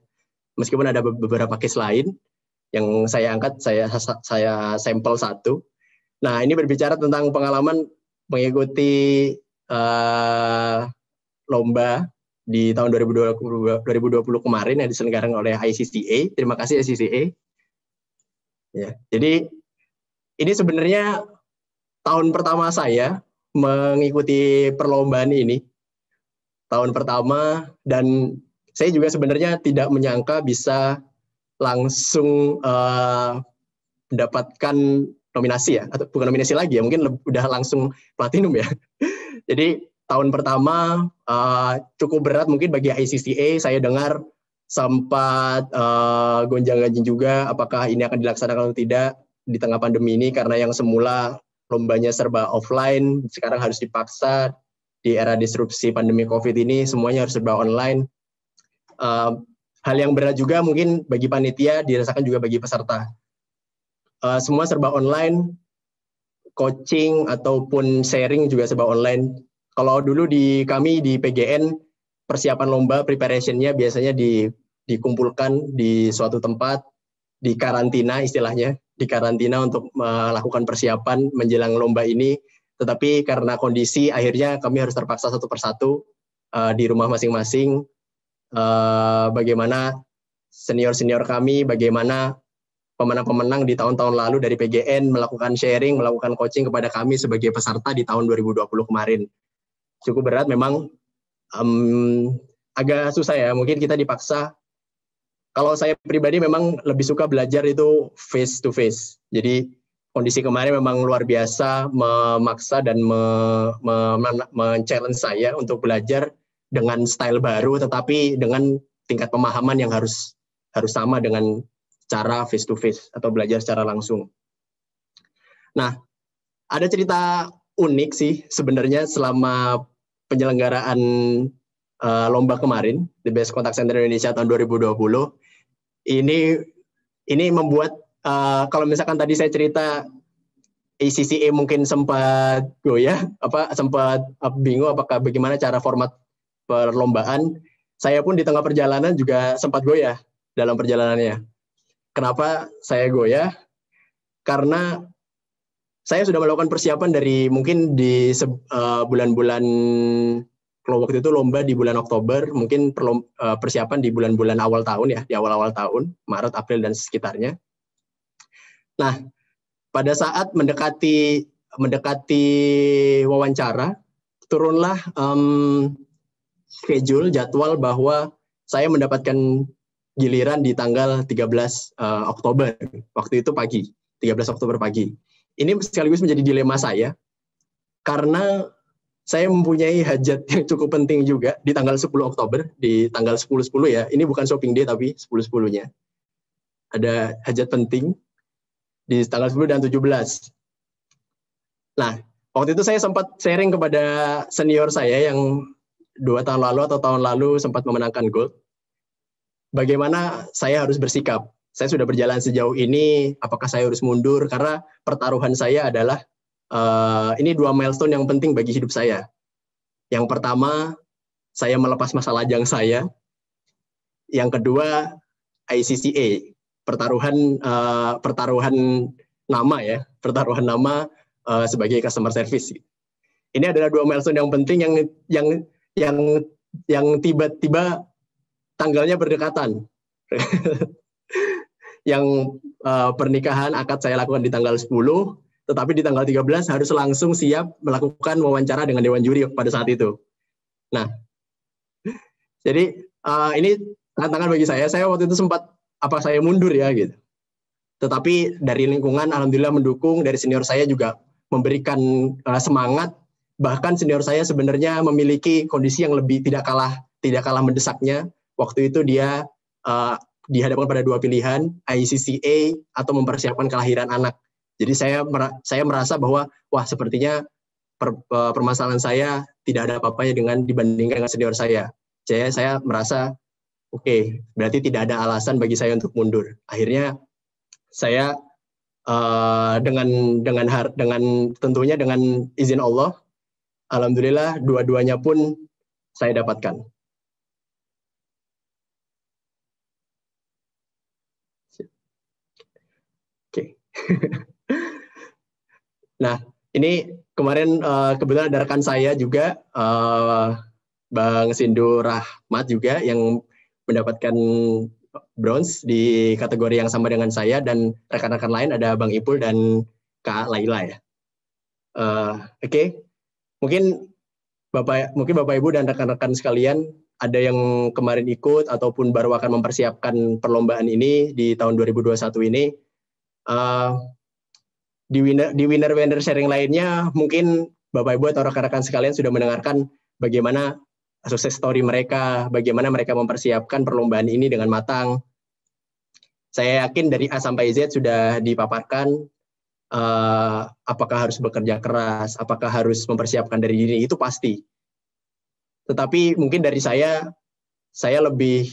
Meskipun ada beberapa case lain yang saya angkat, saya saya sampel satu. Nah, ini berbicara tentang pengalaman mengikuti uh, lomba di tahun 2020, 2020 kemarin yang diselenggarakan oleh ICCA. Terima kasih ICCA. Ya, jadi ini sebenarnya tahun pertama saya mengikuti perlombaan ini. Tahun pertama dan saya juga sebenarnya tidak menyangka bisa langsung uh, mendapatkan nominasi ya atau bukan nominasi lagi ya mungkin udah langsung platinum ya jadi tahun pertama uh, cukup berat mungkin bagi ICCA. Saya dengar sempat uh, eh, gonjang-ganjing juga apakah ini akan dilaksanakan atau tidak di tengah pandemi ini karena yang semula lombanya serba offline sekarang harus dipaksa di era disrupsi pandemi COVID ini semuanya harus serba online. Uh, hal yang berat juga mungkin bagi panitia dirasakan juga bagi peserta. Uh, semua serba online, coaching ataupun sharing juga sebab online. Kalau dulu di kami di PGN persiapan lomba preparationnya biasanya di dikumpulkan di suatu tempat di karantina istilahnya di karantina untuk melakukan persiapan menjelang lomba ini. Tetapi karena kondisi akhirnya kami harus terpaksa satu persatu uh, di rumah masing-masing. Uh, bagaimana senior-senior kami, bagaimana pemenang-pemenang di tahun-tahun lalu dari PGN melakukan sharing, melakukan coaching kepada kami sebagai peserta di tahun 2020 kemarin. Cukup berat memang um, agak susah ya, mungkin kita dipaksa. Kalau saya pribadi memang lebih suka belajar itu face to face. Jadi kondisi kemarin memang luar biasa memaksa dan me, me, saya untuk belajar dengan style baru tetapi dengan tingkat pemahaman yang harus harus sama dengan secara face to face atau belajar secara langsung. Nah, ada cerita unik sih sebenarnya selama penyelenggaraan uh, lomba kemarin di Best Contact Center Indonesia tahun 2020 ini ini membuat uh, kalau misalkan tadi saya cerita ACCA mungkin sempat goyah apa sempat bingung apakah bagaimana cara format perlombaan saya pun di tengah perjalanan juga sempat goyah dalam perjalanannya Kenapa saya goyah? Karena saya sudah melakukan persiapan dari mungkin di eh, bulan-bulan kalau waktu itu lomba di bulan Oktober, mungkin eh, persiapan di bulan-bulan awal tahun ya, di awal-awal tahun, Maret, April dan sekitarnya. Nah, pada saat mendekati mendekati wawancara, turunlah um, schedule jadwal bahwa saya mendapatkan giliran di tanggal 13 uh, eh, Oktober. Waktu itu pagi, 13 Oktober pagi. Ini sekaligus menjadi dilema saya karena saya mempunyai hajat yang cukup penting juga di tanggal 10 Oktober, di tanggal 10-10 ya. Ini bukan shopping day tapi 10-10-nya. Ada hajat penting di tanggal 10 dan 17. Nah, waktu itu saya sempat sharing kepada senior saya yang dua tahun lalu atau tahun lalu sempat memenangkan gold bagaimana saya harus bersikap. Saya sudah berjalan sejauh ini, apakah saya harus mundur? Karena pertaruhan saya adalah uh, ini dua milestone yang penting bagi hidup saya. Yang pertama, saya melepas masa lajang saya. Yang kedua, ICCA, pertaruhan uh, pertaruhan nama ya, pertaruhan nama uh, sebagai customer service. Ini adalah dua milestone yang penting yang yang yang yang tiba-tiba tanggalnya berdekatan. yang uh, pernikahan akad saya lakukan di tanggal 10, tetapi di tanggal 13 harus langsung siap melakukan wawancara dengan dewan juri pada saat itu. Nah, jadi uh, ini tantangan bagi saya. Saya waktu itu sempat apa saya mundur ya gitu. Tetapi dari lingkungan alhamdulillah mendukung, dari senior saya juga memberikan uh, semangat. Bahkan senior saya sebenarnya memiliki kondisi yang lebih tidak kalah tidak kalah mendesaknya Waktu itu dia uh, dihadapkan pada dua pilihan, ICCA atau mempersiapkan kelahiran anak. Jadi saya saya merasa bahwa wah sepertinya per, eh, permasalahan saya tidak ada apa-apanya dengan dibandingkan dengan senior saya. Saya saya merasa oke, okay, berarti tidak ada alasan bagi saya untuk mundur. Akhirnya saya uh, dengan dengan har, dengan tentunya dengan izin Allah, alhamdulillah dua-duanya pun saya dapatkan. nah, ini kemarin uh, kebetulan ada rekan saya juga, uh, Bang Sindu Rahmat juga yang mendapatkan bronze di kategori yang sama dengan saya dan rekan-rekan lain ada Bang Ipul dan Kak Laila ya. Uh, Oke, okay. mungkin Bapak, mungkin Bapak Ibu dan rekan-rekan sekalian ada yang kemarin ikut ataupun baru akan mempersiapkan perlombaan ini di tahun 2021 ini Eh, di winner di winner winner sharing lainnya mungkin Bapak Ibu atau rekan-rekan sekalian sudah mendengarkan bagaimana sukses story mereka, bagaimana mereka mempersiapkan perlombaan ini dengan matang. Saya yakin dari A sampai Z sudah dipaparkan uh, apakah harus bekerja keras, apakah harus mempersiapkan dari diri itu pasti. Tetapi mungkin dari saya saya lebih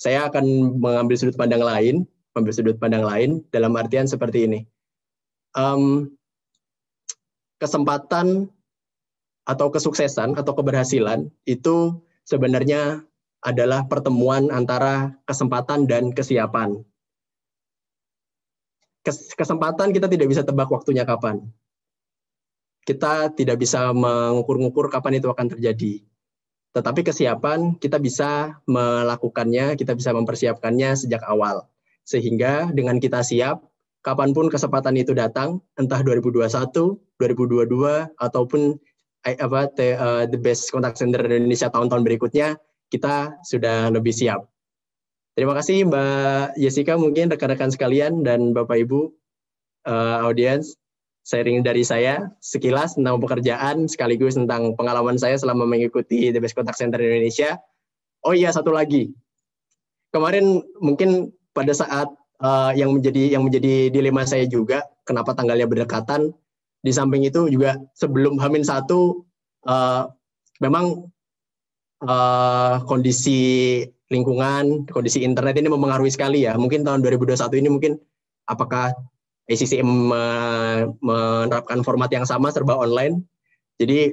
saya akan mengambil sudut pandang lain memberi sudut pandang lain dalam artian seperti ini. Um, kesempatan atau kesuksesan atau keberhasilan itu sebenarnya adalah pertemuan antara kesempatan dan kesiapan. Kesempatan kita tidak bisa tebak waktunya kapan. Kita tidak bisa mengukur-ngukur kapan itu akan terjadi. Tetapi kesiapan kita bisa melakukannya, kita bisa mempersiapkannya sejak awal. Sehingga dengan kita siap, kapanpun kesempatan itu datang, entah 2021, 2022, ataupun eh, apa, the, uh, eh, the best contact center Indonesia tahun-tahun berikutnya, kita sudah lebih siap. Terima kasih Mbak Jessica, mungkin rekan-rekan sekalian dan Bapak Ibu uh, audiens, sharing dari saya sekilas tentang pekerjaan sekaligus tentang pengalaman saya selama mengikuti The Best Contact Center Indonesia. Oh iya, satu lagi. Kemarin mungkin pada saat uh, yang menjadi yang menjadi dilema saya juga kenapa tanggalnya berdekatan di samping itu juga sebelum Hamin satu uh, memang uh, kondisi lingkungan kondisi internet ini mempengaruhi sekali ya mungkin tahun 2021 ini mungkin apakah ACCM menerapkan format yang sama serba online jadi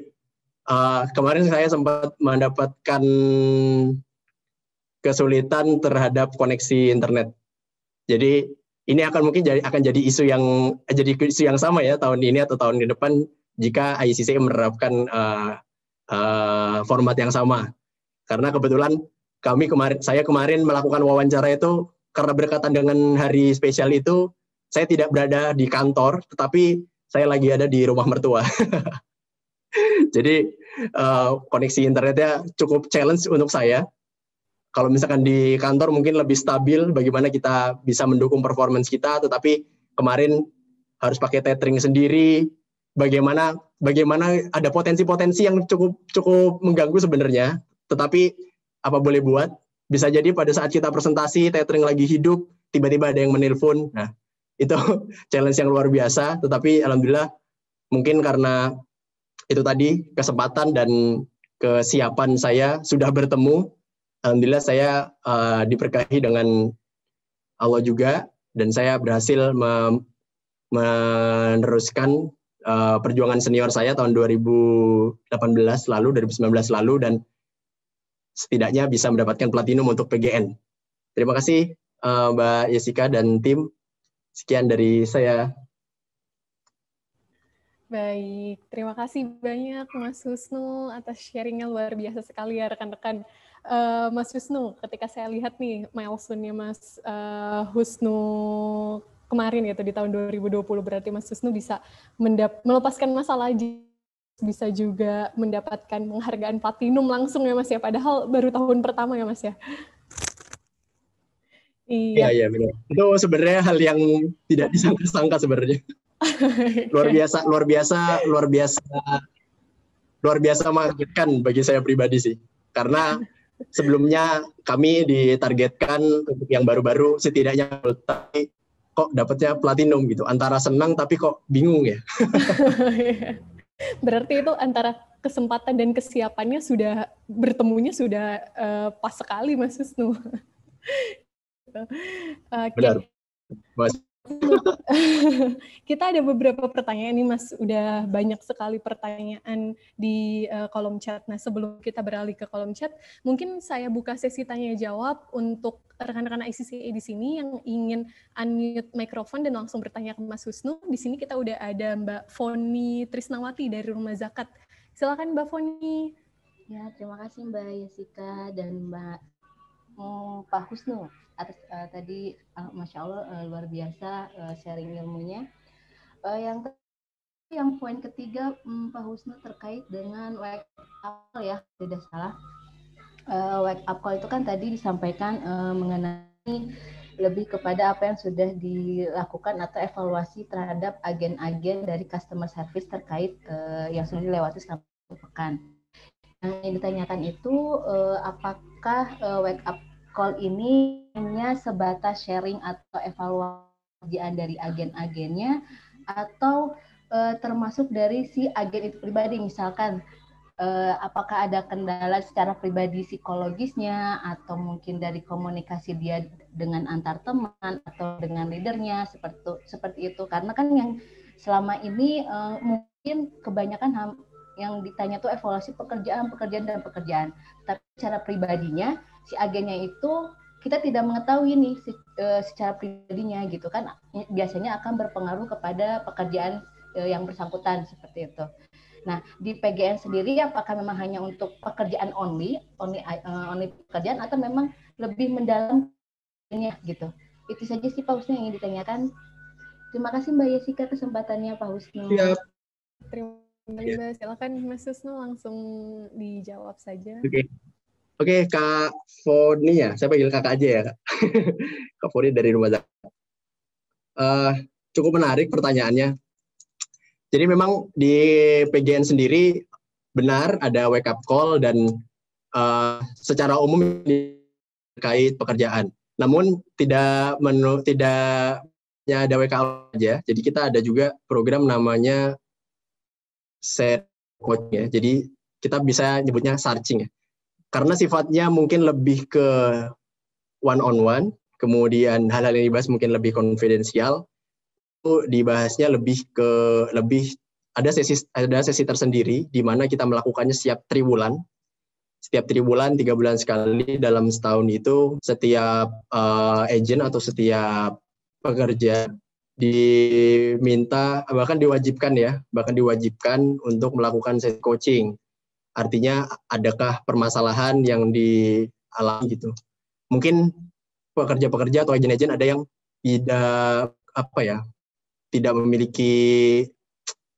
uh, kemarin saya sempat mendapatkan kesulitan terhadap koneksi internet. Jadi ini akan mungkin jadi, akan jadi isu yang eh, jadi isu yang sama ya tahun ini atau tahun ke depan jika ICC menerapkan uh, uh, format yang sama. Karena kebetulan kami kemarin saya kemarin melakukan wawancara itu karena berkaitan dengan hari spesial itu saya tidak berada di kantor tetapi saya lagi ada di rumah mertua. Jadi uh, koneksi internetnya cukup challenge untuk saya kalau misalkan di kantor mungkin lebih stabil bagaimana kita bisa mendukung performance kita tetapi kemarin harus pakai tethering sendiri bagaimana bagaimana ada potensi-potensi yang cukup cukup mengganggu sebenarnya tetapi apa boleh buat bisa jadi pada saat kita presentasi tethering lagi hidup tiba-tiba ada yang menelpon nah itu challenge yang luar biasa tetapi alhamdulillah mungkin karena itu tadi kesempatan dan kesiapan saya sudah bertemu alhamdulillah saya uh, diberkahi dengan Allah juga dan saya berhasil meneruskan uh, perjuangan senior saya tahun 2018 lalu 2019 lalu dan setidaknya bisa mendapatkan platinum untuk PGN. Terima kasih uh, Mbak Jessica dan tim. Sekian dari saya. Baik, terima kasih banyak Mas Husnul atas sharingnya luar biasa sekali ya rekan-rekan uh, Mas Husnu, ketika saya lihat nih milestone-nya Mas uh, Husnu kemarin yaitu di tahun 2020 berarti Mas Husnu bisa mendap melepaskan masalah bisa juga mendapatkan penghargaan platinum langsung ya Mas ya padahal baru tahun pertama ya Mas ya. Iya, iya ya, Itu sebenarnya hal yang tidak disangka-sangka sebenarnya. luar biasa, luar biasa, luar biasa, luar biasa mengagetkan bagi saya pribadi sih. Karena sebelumnya kami ditargetkan untuk yang baru-baru setidaknya tapi kok dapatnya platinum gitu antara senang tapi kok bingung ya berarti itu antara kesempatan dan kesiapannya sudah bertemunya sudah uh, pas sekali mas Susnu gitu. okay. Benar. Mas kita ada beberapa pertanyaan nih Mas, udah banyak sekali pertanyaan di eh, kolom chat. Nah, sebelum kita beralih ke kolom chat, mungkin saya buka sesi tanya jawab untuk rekan-rekan ICCA di sini yang ingin unmute mikrofon dan langsung bertanya ke Mas Husnu. Di sini kita udah ada Mbak Foni Trisnawati dari Rumah Zakat. Silakan Mbak Foni. Ya, terima kasih Mbak Yesika dan Mbak hmm, Pak Husnu uh, tadi uh, masya allah uh, luar biasa uh, sharing ilmunya uh, yang yang poin ketiga um, Pak Husnu terkait dengan wake up call ya tidak salah uh, wake up call itu kan tadi disampaikan uh, mengenai lebih kepada apa yang sudah dilakukan atau evaluasi terhadap agen-agen dari customer service terkait uh, yang sudah dilewati selama pekan. Yang ditanyakan itu uh, apakah uh, wake up call ini hanya sebatas sharing atau evaluasi kerjaan dari agen-agennya atau uh, termasuk dari si agen itu pribadi misalkan uh, apakah ada kendala secara pribadi psikologisnya atau mungkin dari komunikasi dia dengan antar teman atau dengan leadernya seperti seperti itu karena kan yang selama ini uh, mungkin kebanyakan yang ditanya tuh evaluasi pekerjaan pekerjaan dan pekerjaan tapi secara pribadinya si agennya itu kita tidak mengetahui nih eh, secara pribadinya gitu kan biasanya akan berpengaruh kepada pekerjaan eh, yang bersangkutan seperti itu. Nah, di PGN sendiri apakah memang hanya untuk pekerjaan only, only eh, only pekerjaan atau memang lebih mendalam ini gitu. Itu saja sih Pak Husni yang ingin ditanyakan. Terima kasih Mbak Yesika kesempatannya Pak Husni. Terima kasih. Mbak. Silakan Mas Husnu langsung dijawab saja. Oke. Okay. Oke, Kak Foni ya. Saya panggil Kak aja ya, Kak. Kak Foni dari rumah sakit. Uh, eh, cukup menarik pertanyaannya. Jadi memang di PGN sendiri benar ada wake up call dan uh, secara umum terkait pekerjaan. Namun tidak menu, tidak hanya ada wake up aja. Jadi kita ada juga program namanya set coaching ya. Jadi kita bisa nyebutnya searching ya karena sifatnya mungkin lebih ke one on one, kemudian hal-hal yang dibahas mungkin lebih konfidensial, itu dibahasnya lebih ke lebih ada sesi ada sesi tersendiri di mana kita melakukannya setiap triwulan. Setiap triwulan tiga bulan sekali dalam setahun itu setiap uh, agent atau setiap pekerja diminta bahkan diwajibkan ya bahkan diwajibkan untuk melakukan sesi coaching Artinya adakah permasalahan yang dialami gitu? Mungkin pekerja-pekerja atau agen-agen ada yang tidak apa ya tidak memiliki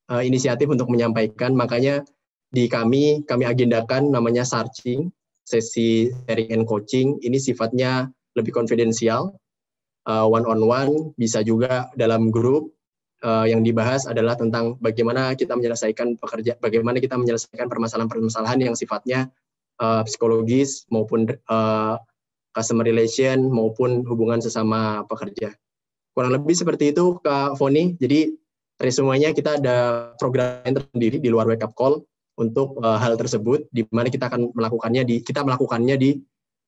uh, inisiatif untuk menyampaikan makanya di kami kami agendakan namanya searching sesi sharing and coaching ini sifatnya lebih konfidensial uh, eh, one on one bisa juga dalam grup uh, yang dibahas adalah tentang bagaimana kita menyelesaikan pekerja, bagaimana kita menyelesaikan permasalahan-permasalahan yang sifatnya uh, psikologis maupun uh, customer relation maupun hubungan sesama pekerja. Kurang lebih seperti itu Kak Foni. Jadi resumenya kita ada program yang terdiri di luar wake up call untuk uh, hal tersebut di mana kita akan melakukannya di kita melakukannya di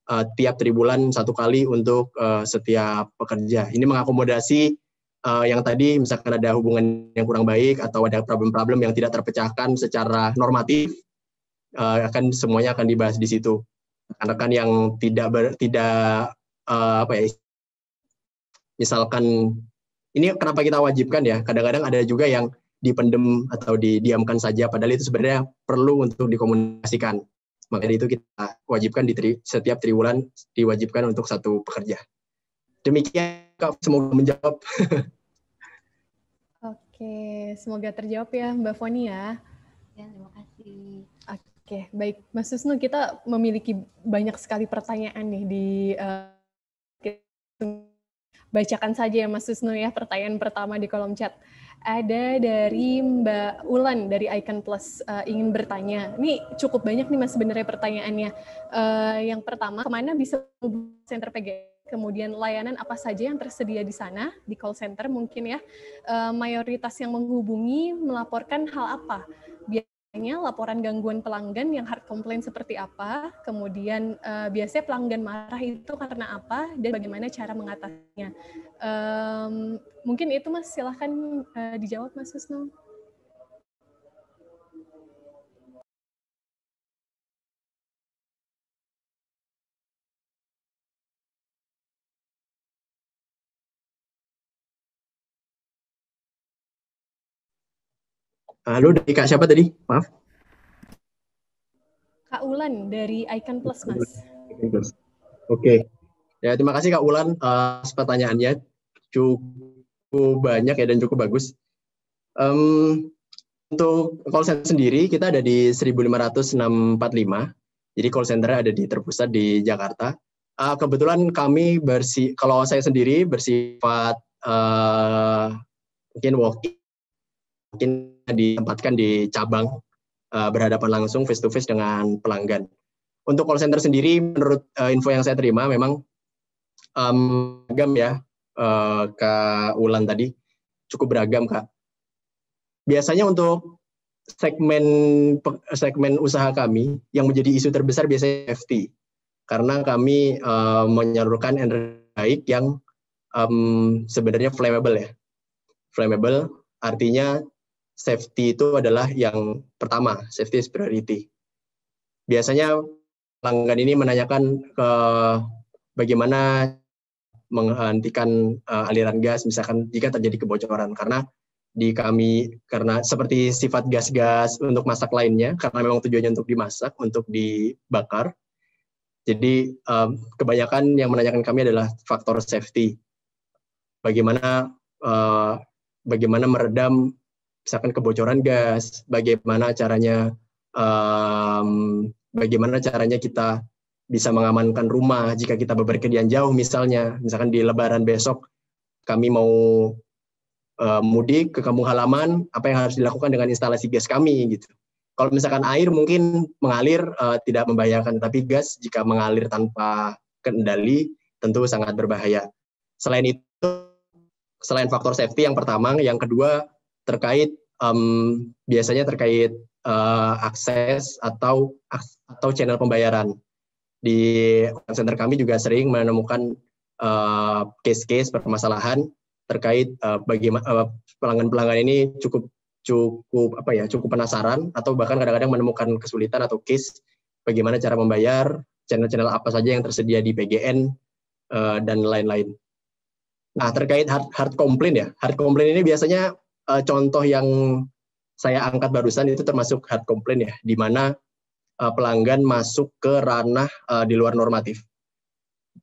uh, tiap tribulan satu kali untuk uh, setiap pekerja. Ini mengakomodasi uh, yang tadi misalkan ada hubungan yang kurang baik atau ada problem-problem yang tidak terpecahkan secara normatif uh, akan semuanya akan dibahas di situ. karena rekan yang tidak ber, tidak uh, apa ya misalkan ini kenapa kita wajibkan ya? Kadang-kadang ada juga yang dipendem atau didiamkan saja padahal itu sebenarnya perlu untuk dikomunikasikan. makanya itu kita wajibkan di tri, setiap triwulan diwajibkan untuk satu pekerja. Demikian semoga menjawab. Oke, semoga terjawab ya Mbak Foni ya. Ya, terima kasih. Oke, baik. Mas Susno kita memiliki banyak sekali pertanyaan nih di uh, bacakan saja ya Mas Susno ya pertanyaan pertama di kolom chat. Ada dari Mbak Ulan dari Icon Plus uh, ingin bertanya. Ini cukup banyak nih Mas sebenarnya pertanyaannya. Uh, yang pertama, kemana bisa Center PGI kemudian layanan apa saja yang tersedia di sana di call center mungkin ya eh, mayoritas yang menghubungi melaporkan hal apa biasanya laporan gangguan pelanggan yang hard complaint seperti apa kemudian eh, biasanya pelanggan marah itu karena apa dan bagaimana cara mengatasinya mungkin itu mas silahkan eh, dijawab mas Husno. Halo ah, dari Kak siapa tadi? Maaf. Kak Ulan dari Icon Plus, Mas. Oke. Okay. Ya, terima kasih Kak Ulan atas uh, pertanyaannya. Cukup banyak ya dan cukup bagus. Um, untuk call center sendiri kita ada di 15645. Jadi call center ada di terpusat di Jakarta. Uh, kebetulan kami bersi kalau saya sendiri bersifat uh, mungkin walk mungkin ditempatkan di cabang eh, berhadapan langsung face to face dengan pelanggan. Untuk call center sendiri, menurut eh, info yang saya terima, memang um, beragam ya, uh, Kak Ulan tadi cukup beragam Kak. Biasanya untuk segmen segmen usaha kami yang menjadi isu terbesar biasanya FT karena kami uh, menyalurkan energi baik yang um, sebenarnya flammable ya. Flammable artinya safety itu adalah yang pertama, safety is priority. Biasanya pelanggan ini menanyakan ke bagaimana menghentikan uh, aliran gas misalkan jika terjadi kebocoran karena di kami karena seperti sifat gas-gas untuk masak lainnya karena memang tujuannya untuk dimasak untuk dibakar jadi um, kebanyakan yang menanyakan kami adalah faktor safety bagaimana uh, bagaimana meredam misalkan kebocoran gas, bagaimana caranya um, bagaimana caranya kita bisa mengamankan rumah jika kita bepergian jauh misalnya misalkan di lebaran besok kami mau uh, mudik ke kampung halaman apa yang harus dilakukan dengan instalasi gas kami gitu kalau misalkan air mungkin mengalir uh, tidak membahayakan tapi gas jika mengalir tanpa kendali tentu sangat berbahaya selain itu selain faktor safety yang pertama yang kedua terkait um, biasanya terkait uh, akses atau atau channel pembayaran. Di center kami juga sering menemukan uh, case-case permasalahan terkait uh, eh, bagaimana uh, pelanggan-pelanggan ini cukup cukup apa ya cukup penasaran atau bahkan kadang-kadang menemukan kesulitan atau case bagaimana cara membayar channel-channel apa saja yang tersedia di PGN uh, dan lain-lain. Nah terkait hard hard complaint ya hard complaint ini biasanya uh, contoh yang saya angkat barusan itu termasuk hard complaint ya, di mana uh, pelanggan masuk ke ranah uh, di luar normatif,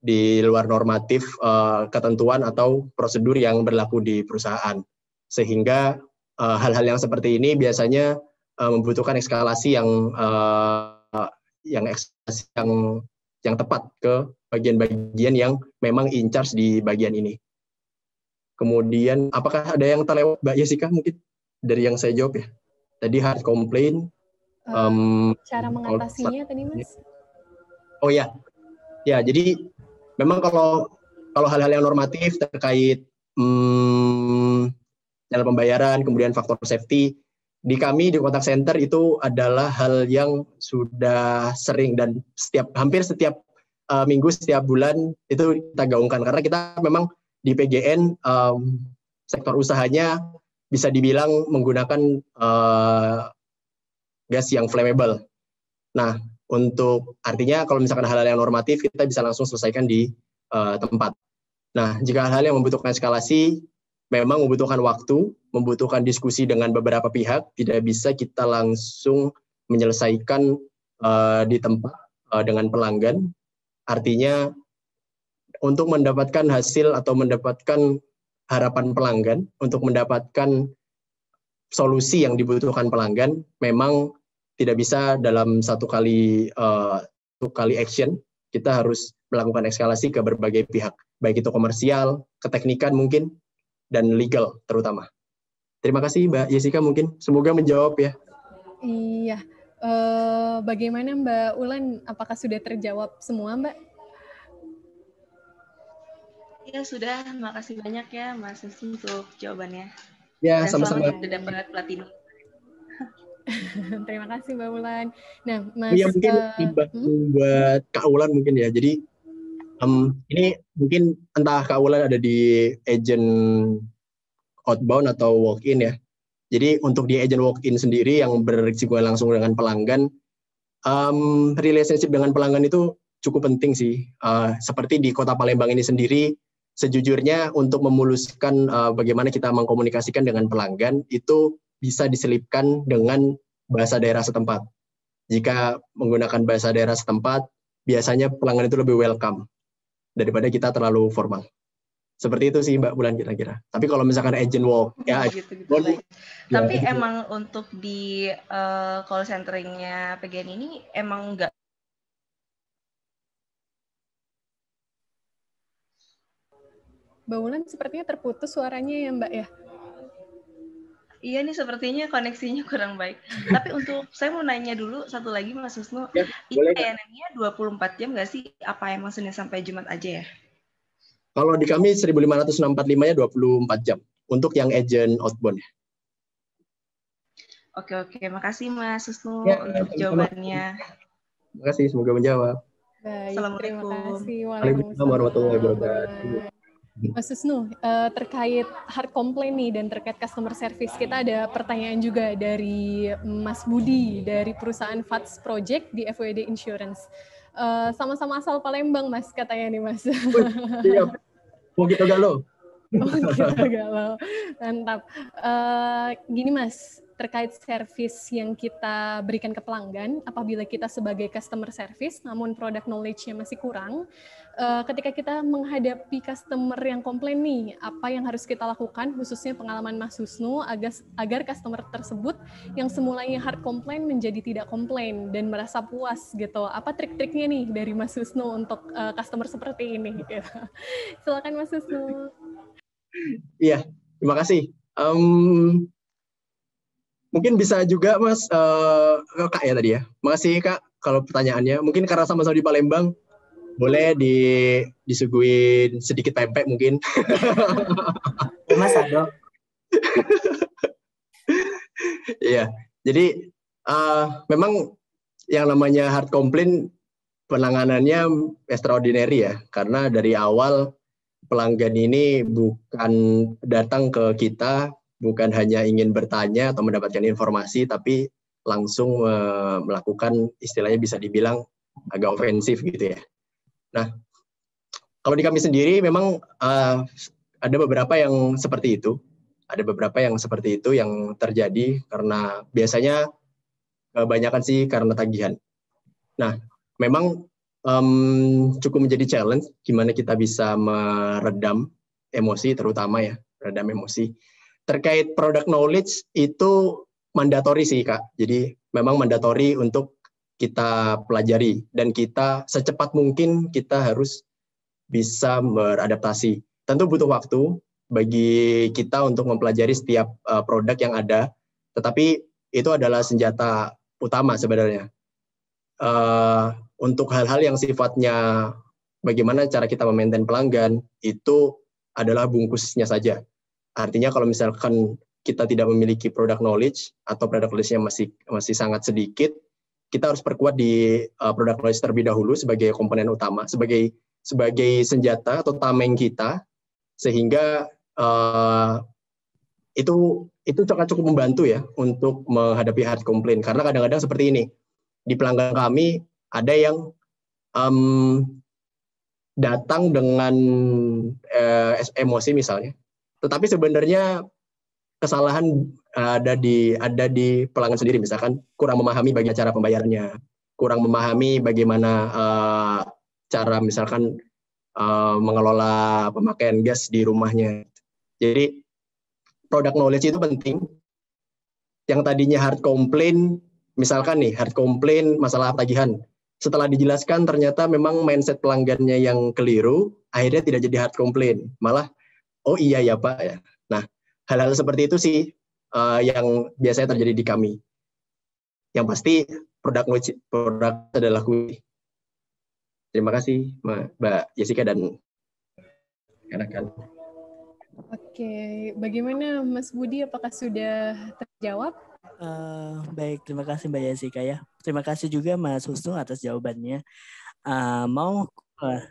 di luar normatif uh, ketentuan atau prosedur yang berlaku di perusahaan, sehingga hal-hal uh, yang seperti ini biasanya uh, membutuhkan eskalasi yang uh, yang yang yang tepat ke bagian-bagian yang memang in charge di bagian ini. Kemudian apakah ada yang terlewat Mbak Jessica mungkin dari yang saya jawab ya? Tadi hard complaint. Um, eh, cara mengatasinya kalau, tadi Mas? Oh ya, ya jadi memang kalau kalau hal-hal yang normatif terkait hmm, pembayaran, kemudian faktor safety di kami di kontak center itu adalah hal yang sudah sering dan setiap hampir setiap uh, minggu setiap bulan itu kita gaungkan karena kita memang di PGN um, sektor usahanya bisa dibilang menggunakan uh, gas yang flammable. Nah, untuk artinya kalau misalkan hal-hal yang normatif kita bisa langsung selesaikan di uh, tempat. Nah, jika hal-hal yang membutuhkan eskalasi memang membutuhkan waktu, membutuhkan diskusi dengan beberapa pihak, tidak bisa kita langsung menyelesaikan uh, di tempat uh, dengan pelanggan. Artinya untuk mendapatkan hasil atau mendapatkan harapan pelanggan, untuk mendapatkan solusi yang dibutuhkan pelanggan, memang tidak bisa dalam satu kali uh, satu kali action. Kita harus melakukan eskalasi ke berbagai pihak, baik itu komersial, keteknikan mungkin, dan legal terutama. Terima kasih Mbak Jessica mungkin. Semoga menjawab ya. Iya. Uh, bagaimana Mbak Ulan? Apakah sudah terjawab semua Mbak? Ya sudah, makasih banyak ya Mas Susi untuk jawabannya. Ya, sama-sama. Sudah dapat platinum. Terima kasih Mbak Ulan. Nah, Mas ya, mungkin uh, hmm? buat Kak Ulan mungkin ya. Jadi um, ini mungkin entah Kak Ulan ada di agent outbound atau walk-in ya. Jadi untuk di agent walk-in sendiri yang berisiko langsung dengan pelanggan, um, relationship dengan pelanggan itu cukup penting sih. Uh, seperti di kota Palembang ini sendiri, sejujurnya untuk memuluskan uh, bagaimana kita mengkomunikasikan dengan pelanggan itu bisa diselipkan dengan bahasa daerah setempat. Jika menggunakan bahasa daerah setempat, biasanya pelanggan itu lebih welcome daripada kita terlalu formal. Seperti itu sih Mbak Bulan kira-kira. Tapi kalau misalkan agent walk, hmm, ya gitu, gitu, walk, ya, Tapi gitu. emang untuk di uh, call centeringnya PGN ini emang nggak Mbak Wulan sepertinya terputus suaranya ya Mbak ya. Iya nih sepertinya koneksinya kurang baik. Tapi untuk saya mau nanya dulu satu lagi Mas Susno. Ya, ini layanannya 24 jam nggak sih? Apa emang Senin sampai Jumat aja ya? Kalau di kami 1545-nya 24 jam untuk yang agent outbound. ya? Oke oke, makasih Mas Susno ya, untuk jawabannya. Terima kasih, semoga menjawab. Baik, Assalamualaikum. Terima kasih. Waalaikumsalam warahmatullahi wabarakatuh. Gitu. Mas Susnu, uh, eh, terkait hard complaint nih dan terkait customer service, kita ada pertanyaan juga dari Mas Budi dari perusahaan FATS Project di FWD Insurance. Eh, sama-sama uh, asal Palembang, Mas, katanya nih, Mas. Iya, mau kita galau. Oh, galau. Mantap. Uh, gini, Mas, terkait service yang kita berikan ke pelanggan apabila kita sebagai customer service namun product knowledge-nya masih kurang uh, ketika kita menghadapi customer yang komplain nih apa yang harus kita lakukan khususnya pengalaman Mas Husnu agar agar customer tersebut yang semulanya hard complain menjadi tidak komplain dan merasa puas gitu apa trik-triknya nih dari Mas Husnu untuk uh, customer seperti ini gitu. silakan Mas Husnu iya terima kasih um, mungkin bisa juga mas uh, kak ya tadi ya makasih kak kalau pertanyaannya mungkin karena sama-sama di Palembang boleh di disuguin sedikit pempek mungkin iya, mas Ado iya jadi uh, memang yang namanya hard complaint penanganannya extraordinary ya karena dari awal pelanggan ini bukan datang ke kita bukan hanya ingin bertanya atau mendapatkan informasi, tapi langsung e, melakukan istilahnya bisa dibilang agak ofensif gitu ya. Nah, kalau di kami sendiri memang e, ada beberapa yang seperti itu. Ada beberapa yang seperti itu yang terjadi karena biasanya kebanyakan sih karena tagihan. Nah, memang um, cukup menjadi challenge gimana kita bisa meredam emosi terutama ya, meredam emosi Terkait product knowledge itu mandatory sih Kak. Jadi memang mandatory untuk kita pelajari dan kita secepat mungkin kita harus bisa beradaptasi. Tentu butuh waktu bagi kita untuk mempelajari setiap uh, produk yang ada, tetapi itu adalah senjata utama sebenarnya. Uh, untuk hal-hal yang sifatnya bagaimana cara kita memaintain pelanggan itu adalah bungkusnya saja. Artinya kalau misalkan kita tidak memiliki produk knowledge atau produk knowledge-nya masih masih sangat sedikit, kita harus perkuat di uh, product knowledge terlebih dahulu sebagai komponen utama, sebagai sebagai senjata atau tameng kita sehingga uh, itu itu cukup membantu ya untuk menghadapi hard complaint karena kadang-kadang seperti ini di pelanggan kami ada yang um, datang dengan uh, emosi misalnya tetapi sebenarnya kesalahan eh, ada di ada di pelanggan sendiri misalkan kurang memahami bagaimana cara pembayarannya kurang memahami bagaimana uh, cara misalkan uh, mengelola pemakaian gas di rumahnya jadi produk knowledge itu penting yang tadinya hard complain misalkan nih hard complain masalah tagihan setelah dijelaskan ternyata memang mindset pelanggannya yang keliru akhirnya tidak jadi hard complain malah oh iya ya Pak ya. Nah, hal-hal seperti itu sih uh, yang biasanya terjadi di kami. Yang pasti produk produk adalah laku. Terima kasih Mbak Jessica dan rekan-rekan. Oke, bagaimana Mas Budi? Apakah sudah terjawab? Uh, baik, terima kasih Mbak Jessica ya. Terima kasih juga Mas Husnu atas jawabannya. Uh, mau uh,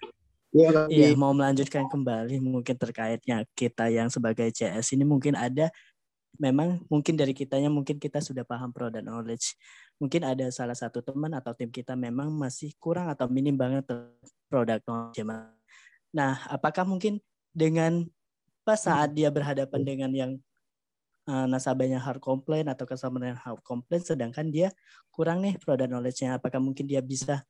Iya, ya, mau melanjutkan kembali mungkin terkaitnya kita yang sebagai CS ini mungkin ada memang mungkin dari kitanya mungkin kita sudah paham pro dan knowledge. Mungkin ada salah satu teman atau tim kita memang masih kurang atau minim banget produk knowledge. Ya, nah, apakah mungkin dengan pas saat dia berhadapan dengan yang uh, nasabahnya hard complaint atau customer hard complaint sedangkan dia kurang nih produk knowledge-nya apakah mungkin dia bisa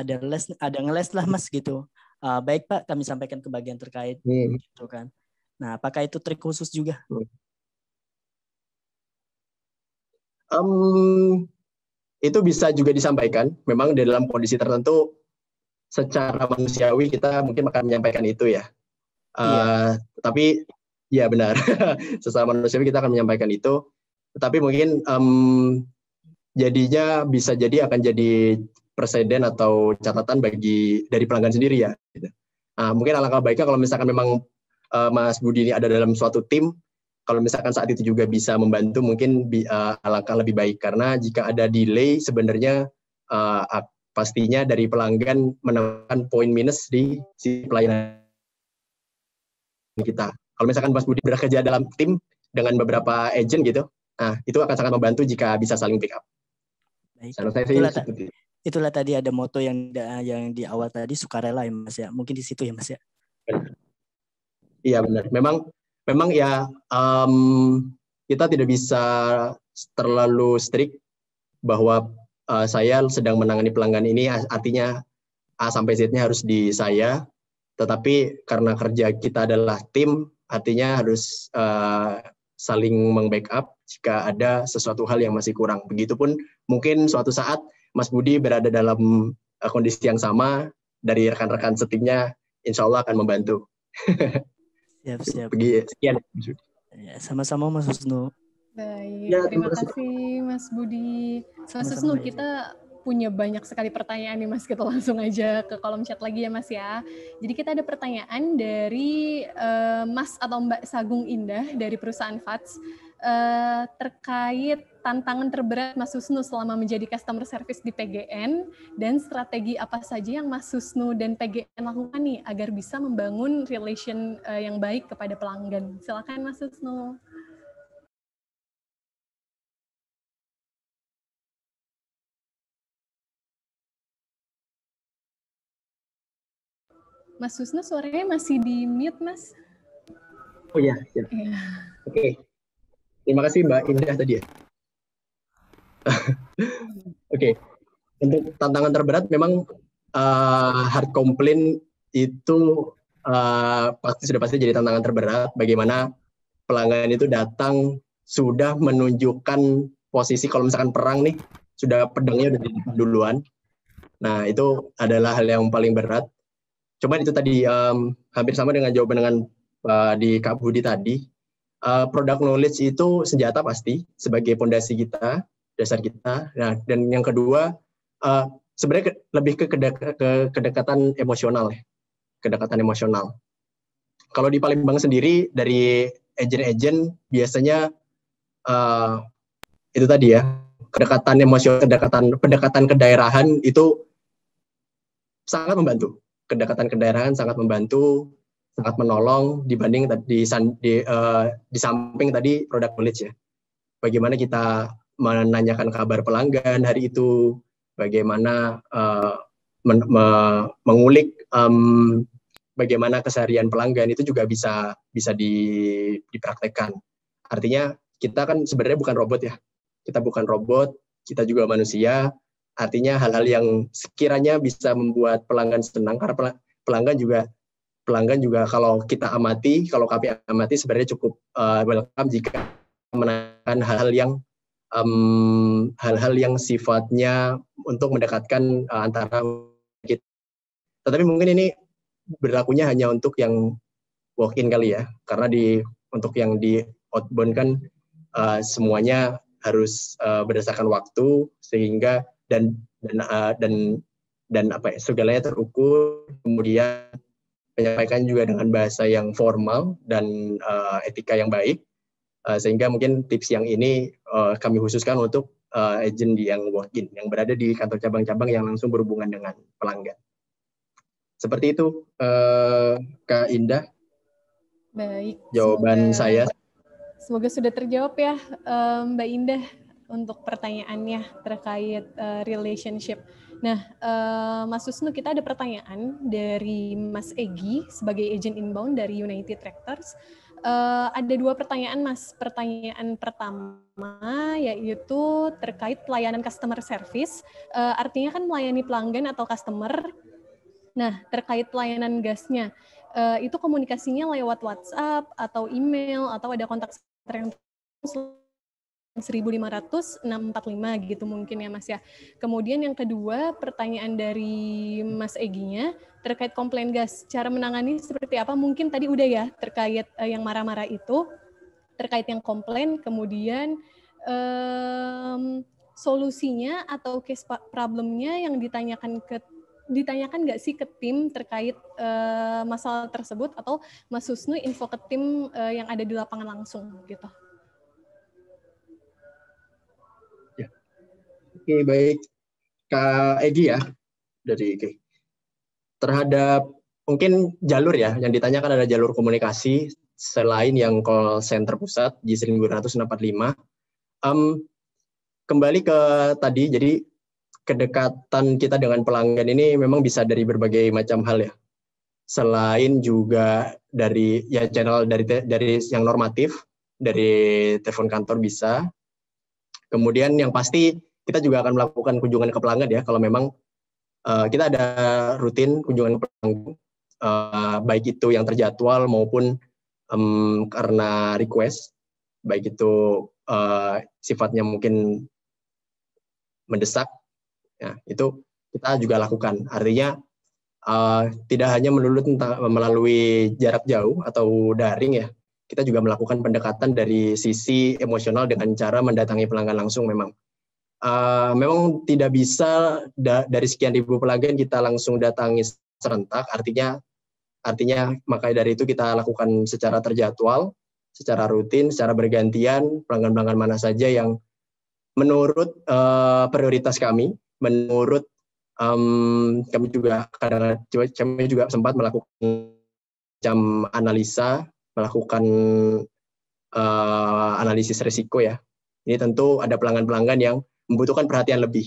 ada les ada ngeles lah mas gitu uh, baik pak kami sampaikan ke bagian terkait hmm. gitu kan nah apakah itu trik khusus juga um, itu bisa juga disampaikan memang di dalam kondisi tertentu secara manusiawi kita mungkin akan menyampaikan itu ya uh, iya. yeah. tapi ya benar secara manusiawi kita akan menyampaikan itu tetapi mungkin um, jadinya bisa jadi akan jadi presiden atau catatan bagi dari pelanggan sendiri ya. Nah, mungkin alangkah baiknya kalau misalkan memang uh, Mas Budi ini ada dalam suatu tim, kalau misalkan saat itu juga bisa membantu, mungkin bi, uh, alangkah lebih baik karena jika ada delay sebenarnya uh, pastinya dari pelanggan menemukan poin minus di si pelayanan kita. Kalau misalkan Mas Budi bekerja dalam tim dengan beberapa agent gitu, nah itu akan sangat membantu jika bisa saling pick up. Baik. Saya itulah tadi ada moto yang yang di awal tadi sukarela ya mas ya mungkin di situ ya mas ya iya benar memang memang ya um, kita tidak bisa terlalu strict bahwa uh, saya sedang menangani pelanggan ini artinya A sampai Z-nya harus di saya tetapi karena kerja kita adalah tim artinya harus uh, saling mengbackup jika ada sesuatu hal yang masih kurang begitupun mungkin suatu saat Mas Budi berada dalam eh, kondisi yang sama dari rekan-rekan setimnya insya Allah akan membantu. siap, siap. Pergi, sekian. Ya, sama-sama Mas Husnu. Baik, ya, terima, terima kasih. Mas Budi. Mas Husnu, kita punya banyak sekali pertanyaan nih Mas. Kita langsung aja ke kolom chat lagi ya Mas ya. Jadi kita ada pertanyaan dari uh, Mas atau Mbak Sagung Indah dari perusahaan FATS uh, terkait tantangan terberat Mas Susno selama menjadi customer service di PGN dan strategi apa saja yang Mas Susno dan PGN lakukan nih agar bisa membangun relation uh, yang baik kepada pelanggan. Silakan Mas Susno. Mas Susno suaranya masih di mute, Mas. Oh ya, siap. Ya. Iya. Oke. Okay. Terima kasih Mbak Indah tadi ya. Oke, okay. untuk tantangan terberat memang uh, hard complaint itu uh, pasti sudah pasti jadi tantangan terberat. Bagaimana pelanggan itu datang sudah menunjukkan posisi kalau misalkan perang nih sudah pedangnya udah duluan. Nah itu adalah hal yang paling berat. Cuman itu tadi um, hampir sama dengan jawaban dengan uh, di Kak Budi tadi. Uh, product knowledge itu senjata pasti sebagai pondasi kita dasar kita. Nah, dan yang kedua, uh, sebenarnya ke, lebih ke, kedek, ke kedekatan emosional ya, kedekatan emosional. Kalau di Palembang sendiri dari agent-agent biasanya uh, itu tadi ya kedekatan emosional, kedekatan pendekatan kedaerahan itu sangat membantu. Kedekatan kedaerahan sangat membantu, sangat menolong dibanding di, di, uh, di samping tadi produk knowledge ya. Bagaimana kita menanyakan kabar pelanggan hari itu, bagaimana uh, men, me, mengulik um, bagaimana keseharian pelanggan itu juga bisa bisa di, dipraktekkan. Artinya kita kan sebenarnya bukan robot ya, kita bukan robot, kita juga manusia. Artinya hal-hal yang sekiranya bisa membuat pelanggan senang karena pelanggan juga pelanggan juga kalau kita amati, kalau kami amati sebenarnya cukup uh, welcome jika menanyakan hal-hal yang hal-hal um, yang sifatnya untuk mendekatkan uh, antara kita. Tetapi mungkin ini berlakunya hanya untuk yang walk-in kali ya, karena di untuk yang di outbound kan uh, semuanya harus uh, berdasarkan waktu sehingga dan dan uh, dan dan apa ya segalanya terukur kemudian menyampaikan juga dengan bahasa yang formal dan uh, etika yang baik Eh, sehingga mungkin tips yang ini uh, kami khususkan untuk uh, agent yang work-in, yang berada di kantor cabang-cabang yang langsung berhubungan dengan pelanggan. Seperti itu, uh, Kak Indah. Baik. Jawaban semoga, saya. Semoga sudah terjawab ya, uh, Mbak Indah, untuk pertanyaannya terkait uh, relationship. Nah, uh, Mas Susnu, kita ada pertanyaan dari Mas Egi sebagai agent inbound dari United Tractors. Uh, ada dua pertanyaan, Mas. Pertanyaan pertama yaitu terkait pelayanan customer service. Uh, artinya kan melayani pelanggan atau customer. Nah, terkait pelayanan gasnya, uh, itu komunikasinya lewat WhatsApp atau email atau ada kontak yang 1500 gitu mungkin ya Mas ya. Kemudian yang kedua pertanyaan dari Mas Eginya terkait komplain gas. Cara menangani seperti apa? Mungkin tadi udah ya terkait eh, yang marah-marah itu, terkait yang komplain, kemudian eh, solusinya atau case problemnya yang ditanyakan ke ditanyakan nggak sih ke tim terkait uh, masalah tersebut atau Mas Susnu info ke tim eh, yang ada di lapangan langsung gitu. Oke, baik. Kak Egi ya, dari Egi. Terhadap mungkin jalur ya, yang ditanyakan ada jalur komunikasi selain yang call center pusat di 1945 Um, kembali ke tadi, jadi kedekatan kita dengan pelanggan ini memang bisa dari berbagai macam hal ya. Selain juga dari ya channel dari dari yang normatif, dari telepon kantor bisa. Kemudian yang pasti kita juga akan melakukan kunjungan ke pelanggan ya kalau memang uh, kita ada rutin kunjungan ke pelanggan uh, baik itu yang terjadwal maupun um, karena request baik itu uh, sifatnya mungkin mendesak ya itu kita juga lakukan artinya uh, tidak hanya melulu tentang melalui jarak jauh atau daring ya kita juga melakukan pendekatan dari sisi emosional dengan cara mendatangi pelanggan langsung memang uh, memang tidak bisa da dari sekian ribu pelanggan kita langsung datangi serentak. Artinya artinya makanya dari itu kita lakukan secara terjadwal, secara rutin, secara bergantian pelanggan-pelanggan mana saja yang menurut uh, prioritas kami, menurut um, kami juga karena kami juga sempat melakukan jam analisa, melakukan uh, analisis risiko ya. Ini tentu ada pelanggan-pelanggan yang membutuhkan perhatian lebih.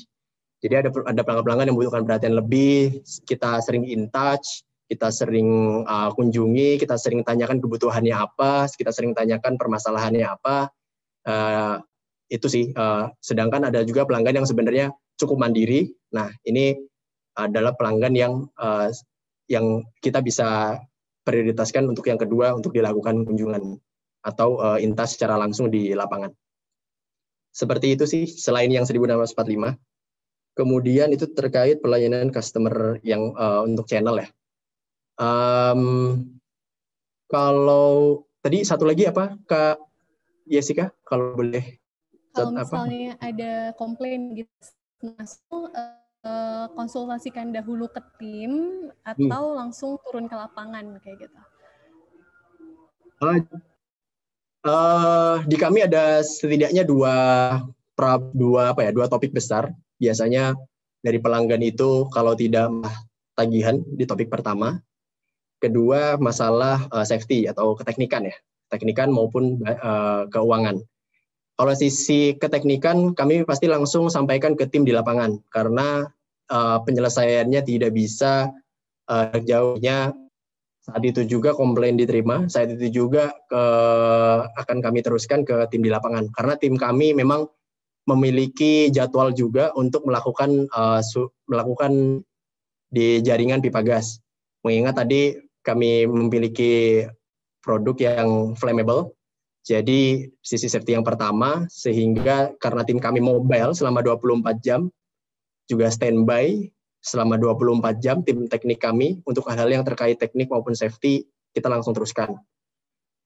Jadi ada ada pelanggan-pelanggan yang membutuhkan perhatian lebih, kita sering in touch, kita sering uh, kunjungi, kita sering tanyakan kebutuhannya apa, kita sering tanyakan permasalahannya apa. Uh, itu sih. Uh, sedangkan ada juga pelanggan yang sebenarnya cukup mandiri. Nah, ini adalah pelanggan yang uh, yang kita bisa prioritaskan untuk yang kedua untuk dilakukan kunjungan atau uh, intas secara langsung di lapangan. Seperti itu sih, selain yang 1645. Kemudian itu terkait pelayanan customer yang uh, untuk channel ya. Um, kalau tadi satu lagi apa, Kak Jessica, kalau boleh. Kalau misalnya apa? ada komplain gitu, masuk uh, eh, konsultasikan dahulu ke tim hmm. atau hmm. langsung turun ke lapangan kayak gitu. Uh, Uh, di kami ada setidaknya dua pra, dua apa ya dua topik besar biasanya dari pelanggan itu kalau tidak tagihan di topik pertama kedua masalah uh, safety atau keteknikan ya teknikan maupun uh, keuangan kalau sisi keteknikan kami pasti langsung sampaikan ke tim di lapangan karena uh, penyelesaiannya tidak bisa uh, jauhnya saat itu juga komplain diterima, saat itu juga ke, eh, akan kami teruskan ke tim di lapangan. Karena tim kami memang memiliki jadwal juga untuk melakukan uh, su, melakukan di jaringan pipa gas. Mengingat tadi kami memiliki produk yang flammable, jadi sisi safety yang pertama sehingga karena tim kami mobile selama 24 jam juga standby selama 24 jam tim teknik kami untuk hal-hal yang terkait teknik maupun safety kita langsung teruskan.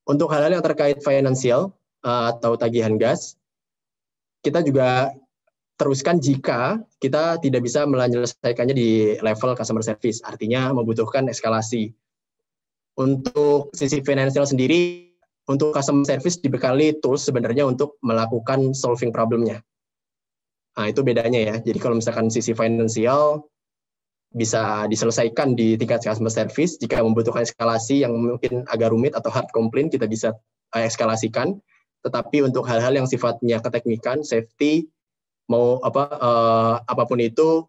Untuk hal-hal yang terkait finansial eh, atau tagihan gas, kita juga teruskan jika kita tidak bisa menyelesaikannya di level customer service, artinya membutuhkan eskalasi. Untuk sisi finansial sendiri, untuk customer service dibekali tools sebenarnya untuk melakukan solving problemnya. Nah, itu bedanya ya. Jadi kalau misalkan sisi finansial, bisa diselesaikan di tingkat customer service. Jika membutuhkan eskalasi yang mungkin agak rumit atau hard complaint, kita bisa eh, eskalasikan. Tetapi untuk hal-hal yang sifatnya keteknikan, safety, mau apa uh, apapun itu,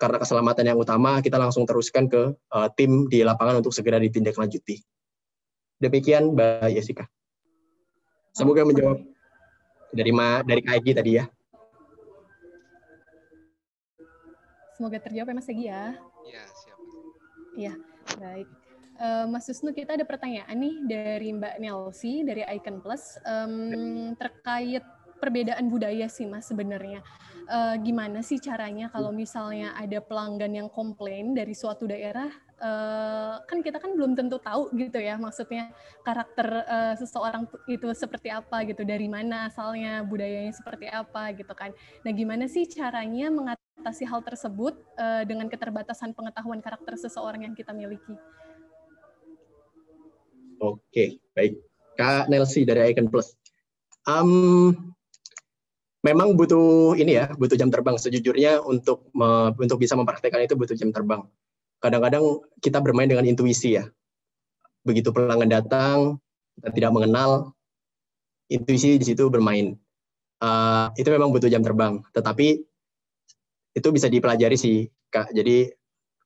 karena keselamatan yang utama, kita langsung teruskan ke uh, tim di lapangan untuk segera ditindaklanjuti. Demikian Mbak Jessica. Semoga menjawab dari Ma, dari KIg tadi ya. Semoga terjawab ya Mas Egi ya. Iya, siap. Iya, baik. Uh, Mas Susnu, kita ada pertanyaan nih dari Mbak Nelsi dari Icon Plus um, terkait perbedaan budaya sih Mas sebenarnya. Uh, gimana sih caranya kalau misalnya ada pelanggan yang komplain dari suatu daerah, uh, kan kita kan belum tentu tahu gitu ya maksudnya karakter uh, seseorang itu seperti apa gitu, dari mana asalnya, budayanya seperti apa gitu kan. Nah gimana sih caranya mengatasi? mengatasi hal tersebut uh, dengan keterbatasan pengetahuan karakter seseorang yang kita miliki. Oke, baik. Kak Nelsi dari Icon Plus. Um, memang butuh ini ya, butuh jam terbang. Sejujurnya untuk me, untuk bisa mempraktekkan itu butuh jam terbang. Kadang-kadang kita bermain dengan intuisi ya. Begitu pelanggan datang, kita tidak mengenal, intuisi di situ bermain. Uh, itu memang butuh jam terbang. Tetapi itu bisa dipelajari sih kak jadi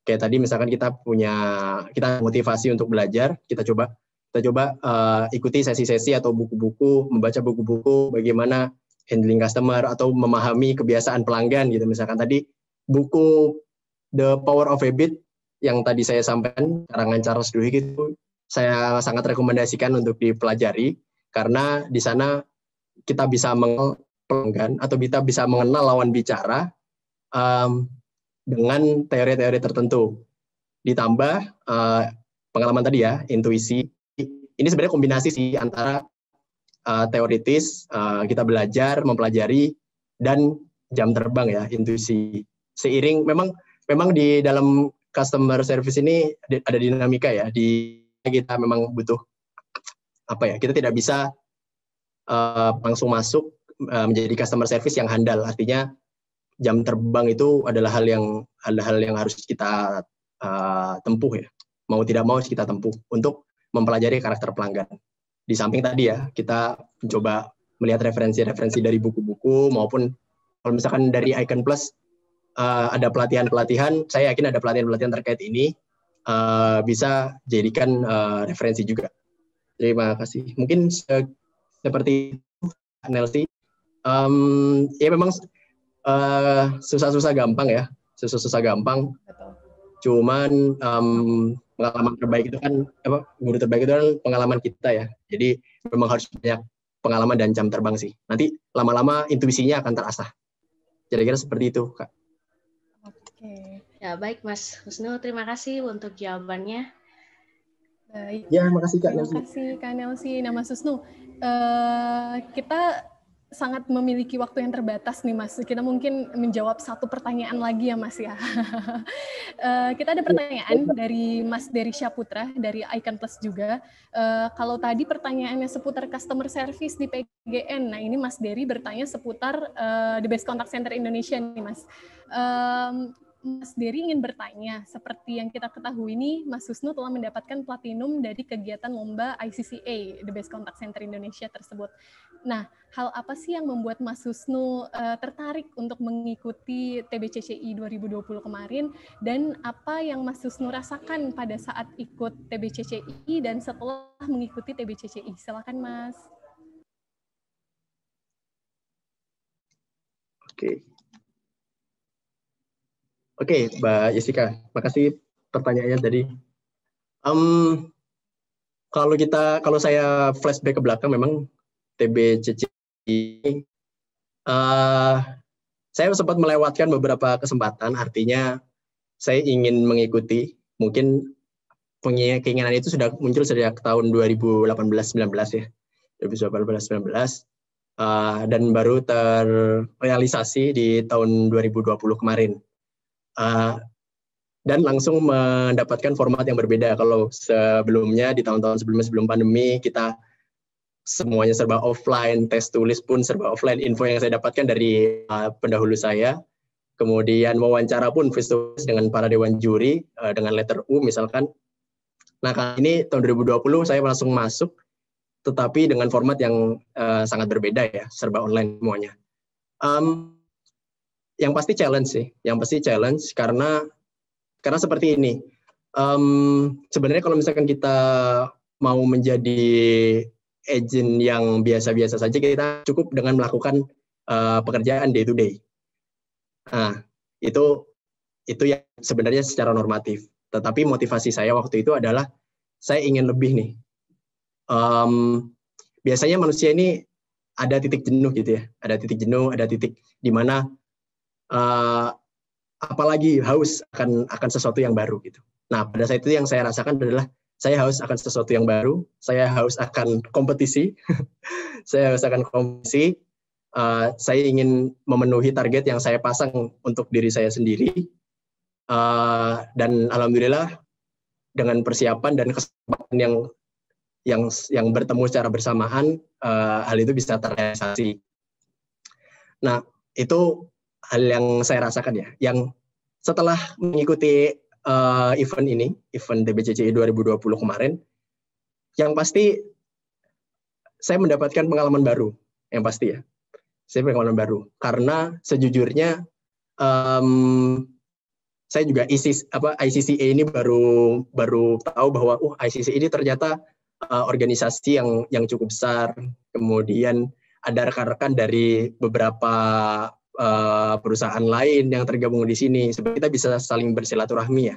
kayak tadi misalkan kita punya kita motivasi untuk belajar kita coba kita coba uh, ikuti sesi-sesi atau buku-buku membaca buku-buku bagaimana handling customer atau memahami kebiasaan pelanggan gitu misalkan tadi buku The Power of Habit yang tadi saya sampaikan karangan Charles Duhigg itu saya sangat rekomendasikan untuk dipelajari karena di sana kita bisa mengenal pelanggan atau kita bisa mengenal lawan bicara um, dengan teori-teori tertentu. Ditambah uh, pengalaman tadi ya, intuisi. Ini sebenarnya kombinasi sih antara uh, teoritis, uh, kita belajar, mempelajari, dan jam terbang ya, intuisi. Seiring, memang memang di dalam customer service ini ada dinamika ya, di kita memang butuh apa ya, kita tidak bisa uh, langsung masuk uh, menjadi customer service yang handal, artinya jam terbang itu adalah hal yang adalah hal yang harus kita uh, tempuh ya mau tidak mau kita tempuh untuk mempelajari karakter pelanggan di samping tadi ya kita mencoba melihat referensi-referensi dari buku-buku maupun kalau misalkan dari Icon Plus uh, ada pelatihan-pelatihan saya yakin ada pelatihan-pelatihan terkait ini uh, bisa jadikan uh, referensi juga terima kasih mungkin se seperti Nelsi um, ya memang Eh, susah-susah gampang ya, susah-susah gampang. Cuman um, pengalaman terbaik itu kan apa guru terbaik itu kan pengalaman kita ya. Jadi memang harus banyak pengalaman dan jam terbang sih. Nanti lama-lama intuisinya akan terasa. Kira-kira seperti itu, Kak. Oke. Ya, baik Mas Husnu, terima kasih untuk jawabannya. Baik. Ya, makasih Kak Nelsi. Terima kasih Kak Nelsi. Nama Susnu. Uh, eh, kita sangat memiliki waktu yang terbatas nih Mas. Kita mungkin menjawab satu pertanyaan lagi ya Mas ya. Eh, kita ada pertanyaan dari Mas Dery Syaputra dari Icon Plus juga. Eh, kalau tadi pertanyaannya seputar customer service di PGN, nah ini Mas Dery bertanya seputar eh, the best contact center Indonesia nih Mas. Mas Dery ingin bertanya, seperti yang kita ketahui ini, Mas Husnu telah mendapatkan platinum dari kegiatan lomba ICCA, The Best Contact Center Indonesia tersebut. Nah, hal apa sih yang membuat Mas Husnu uh, tertarik untuk mengikuti TBCCI 2020 kemarin dan apa yang Mas Husnu rasakan pada saat ikut TBCCI dan setelah mengikuti TBCCI? Silakan Mas. Oke. Oke, Mbak Jessica, makasih pertanyaannya tadi. Um, kalau kita kalau saya flashback ke belakang memang TBCC uh, eh, saya sempat melewatkan beberapa kesempatan, artinya saya ingin mengikuti, mungkin keinginan itu sudah muncul sejak tahun 2018-19 ya, 2018-19, uh, eh, dan baru terrealisasi di tahun 2020 kemarin. Uh, dan langsung mendapatkan format yang berbeda. Kalau sebelumnya di tahun-tahun sebelumnya sebelum pandemi kita semuanya serba offline, tes tulis pun serba offline. Info yang saya dapatkan dari uh, pendahulu saya. Kemudian wawancara pun face to face dengan para dewan juri uh, dengan letter U misalkan. Nah, kali ini tahun 2020 saya langsung masuk tetapi dengan format yang uh, sangat berbeda ya, serba online semuanya. Um, yang pasti challenge sih, yang pasti challenge karena karena seperti ini. Um, sebenarnya kalau misalkan kita mau menjadi agent yang biasa-biasa saja kita cukup dengan melakukan uh, pekerjaan day to day. Nah, itu itu yang sebenarnya secara normatif. Tetapi motivasi saya waktu itu adalah saya ingin lebih nih. Um, biasanya manusia ini ada titik jenuh gitu ya, ada titik jenuh, ada titik di mana uh, apalagi haus akan akan sesuatu yang baru gitu. Nah pada saat itu yang saya rasakan adalah saya haus akan sesuatu yang baru, saya haus akan kompetisi, saya haus akan kompetisi, uh, saya ingin memenuhi target yang saya pasang untuk diri saya sendiri, uh, dan alhamdulillah dengan persiapan dan kesempatan yang yang yang bertemu secara bersamaan, uh, hal itu bisa terrealisasi. Nah, itu hal yang saya rasakan ya, yang setelah mengikuti uh, event ini, event DBCCI 2020 kemarin, yang pasti saya mendapatkan pengalaman baru, yang pasti ya. Saya pengalaman baru karena sejujurnya um, saya juga ICC apa ICCA ini baru baru tahu bahwa uh oh, ICC ini ternyata uh, organisasi yang yang cukup besar. Kemudian ada rekan-rekan dari beberapa Eh, perusahaan lain yang tergabung di sini. Supaya kita bisa saling bersilaturahmi ya,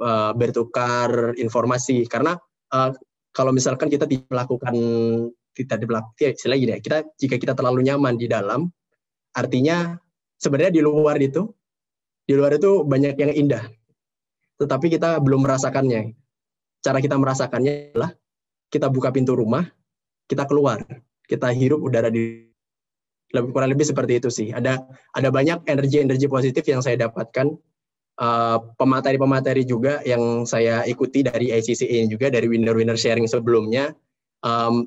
uh, bertukar informasi. Karena uh, kalau misalkan kita melakukan kita ya, istilah ya, kita jika kita terlalu nyaman di dalam, artinya sebenarnya di luar itu, di luar itu banyak yang indah, tetapi kita belum merasakannya. Cara kita merasakannya adalah kita buka pintu rumah, kita keluar, kita hirup udara di lebih kurang lebih seperti itu sih ada ada banyak energi energi positif yang saya dapatkan uh, pemateri-pemateri juga yang saya ikuti dari ICC ini juga dari winner-winner sharing sebelumnya um,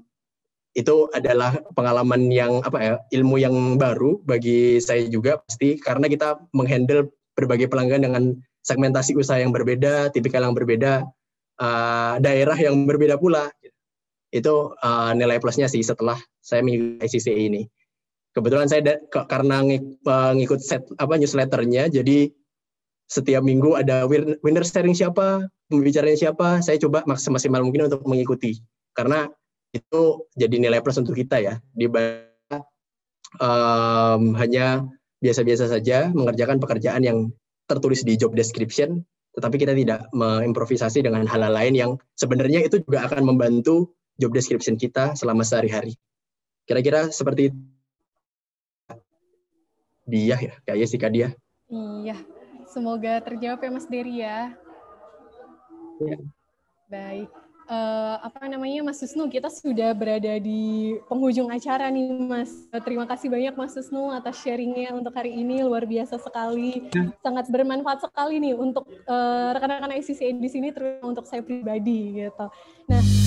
itu adalah pengalaman yang apa ya ilmu yang baru bagi saya juga pasti karena kita menghandle berbagai pelanggan dengan segmentasi usaha yang berbeda, tipikal yang berbeda, uh, daerah yang berbeda pula. Itu uh, nilai plusnya sih setelah saya mengikuti ICC ini kebetulan saya karena ng- eh, ngikut set apa newsletternya jadi setiap minggu ada winner sharing siapa pembicaranya siapa saya coba maksimal mungkin untuk mengikuti karena itu jadi nilai plus untuk kita ya di um, hanya biasa-biasa saja mengerjakan pekerjaan yang tertulis di job description tetapi kita tidak mengimprovisasi dengan hal-hal lain yang sebenarnya itu juga akan membantu job description kita selama sehari-hari kira-kira seperti itu dia ya, kayaknya sih Kak Dia. Iya, semoga terjawab ya Mas Dery ya. Iya. Baik. Uh, apa namanya Mas Susnu, kita sudah berada di penghujung acara nih Mas. Eh, terima kasih banyak Mas Susnu atas sharingnya untuk hari ini, luar biasa sekali. Ya. Sangat bermanfaat sekali nih untuk eh, rekan-rekan uh, rekan -rekan ICCA di sini, terutama untuk saya pribadi gitu. Nah,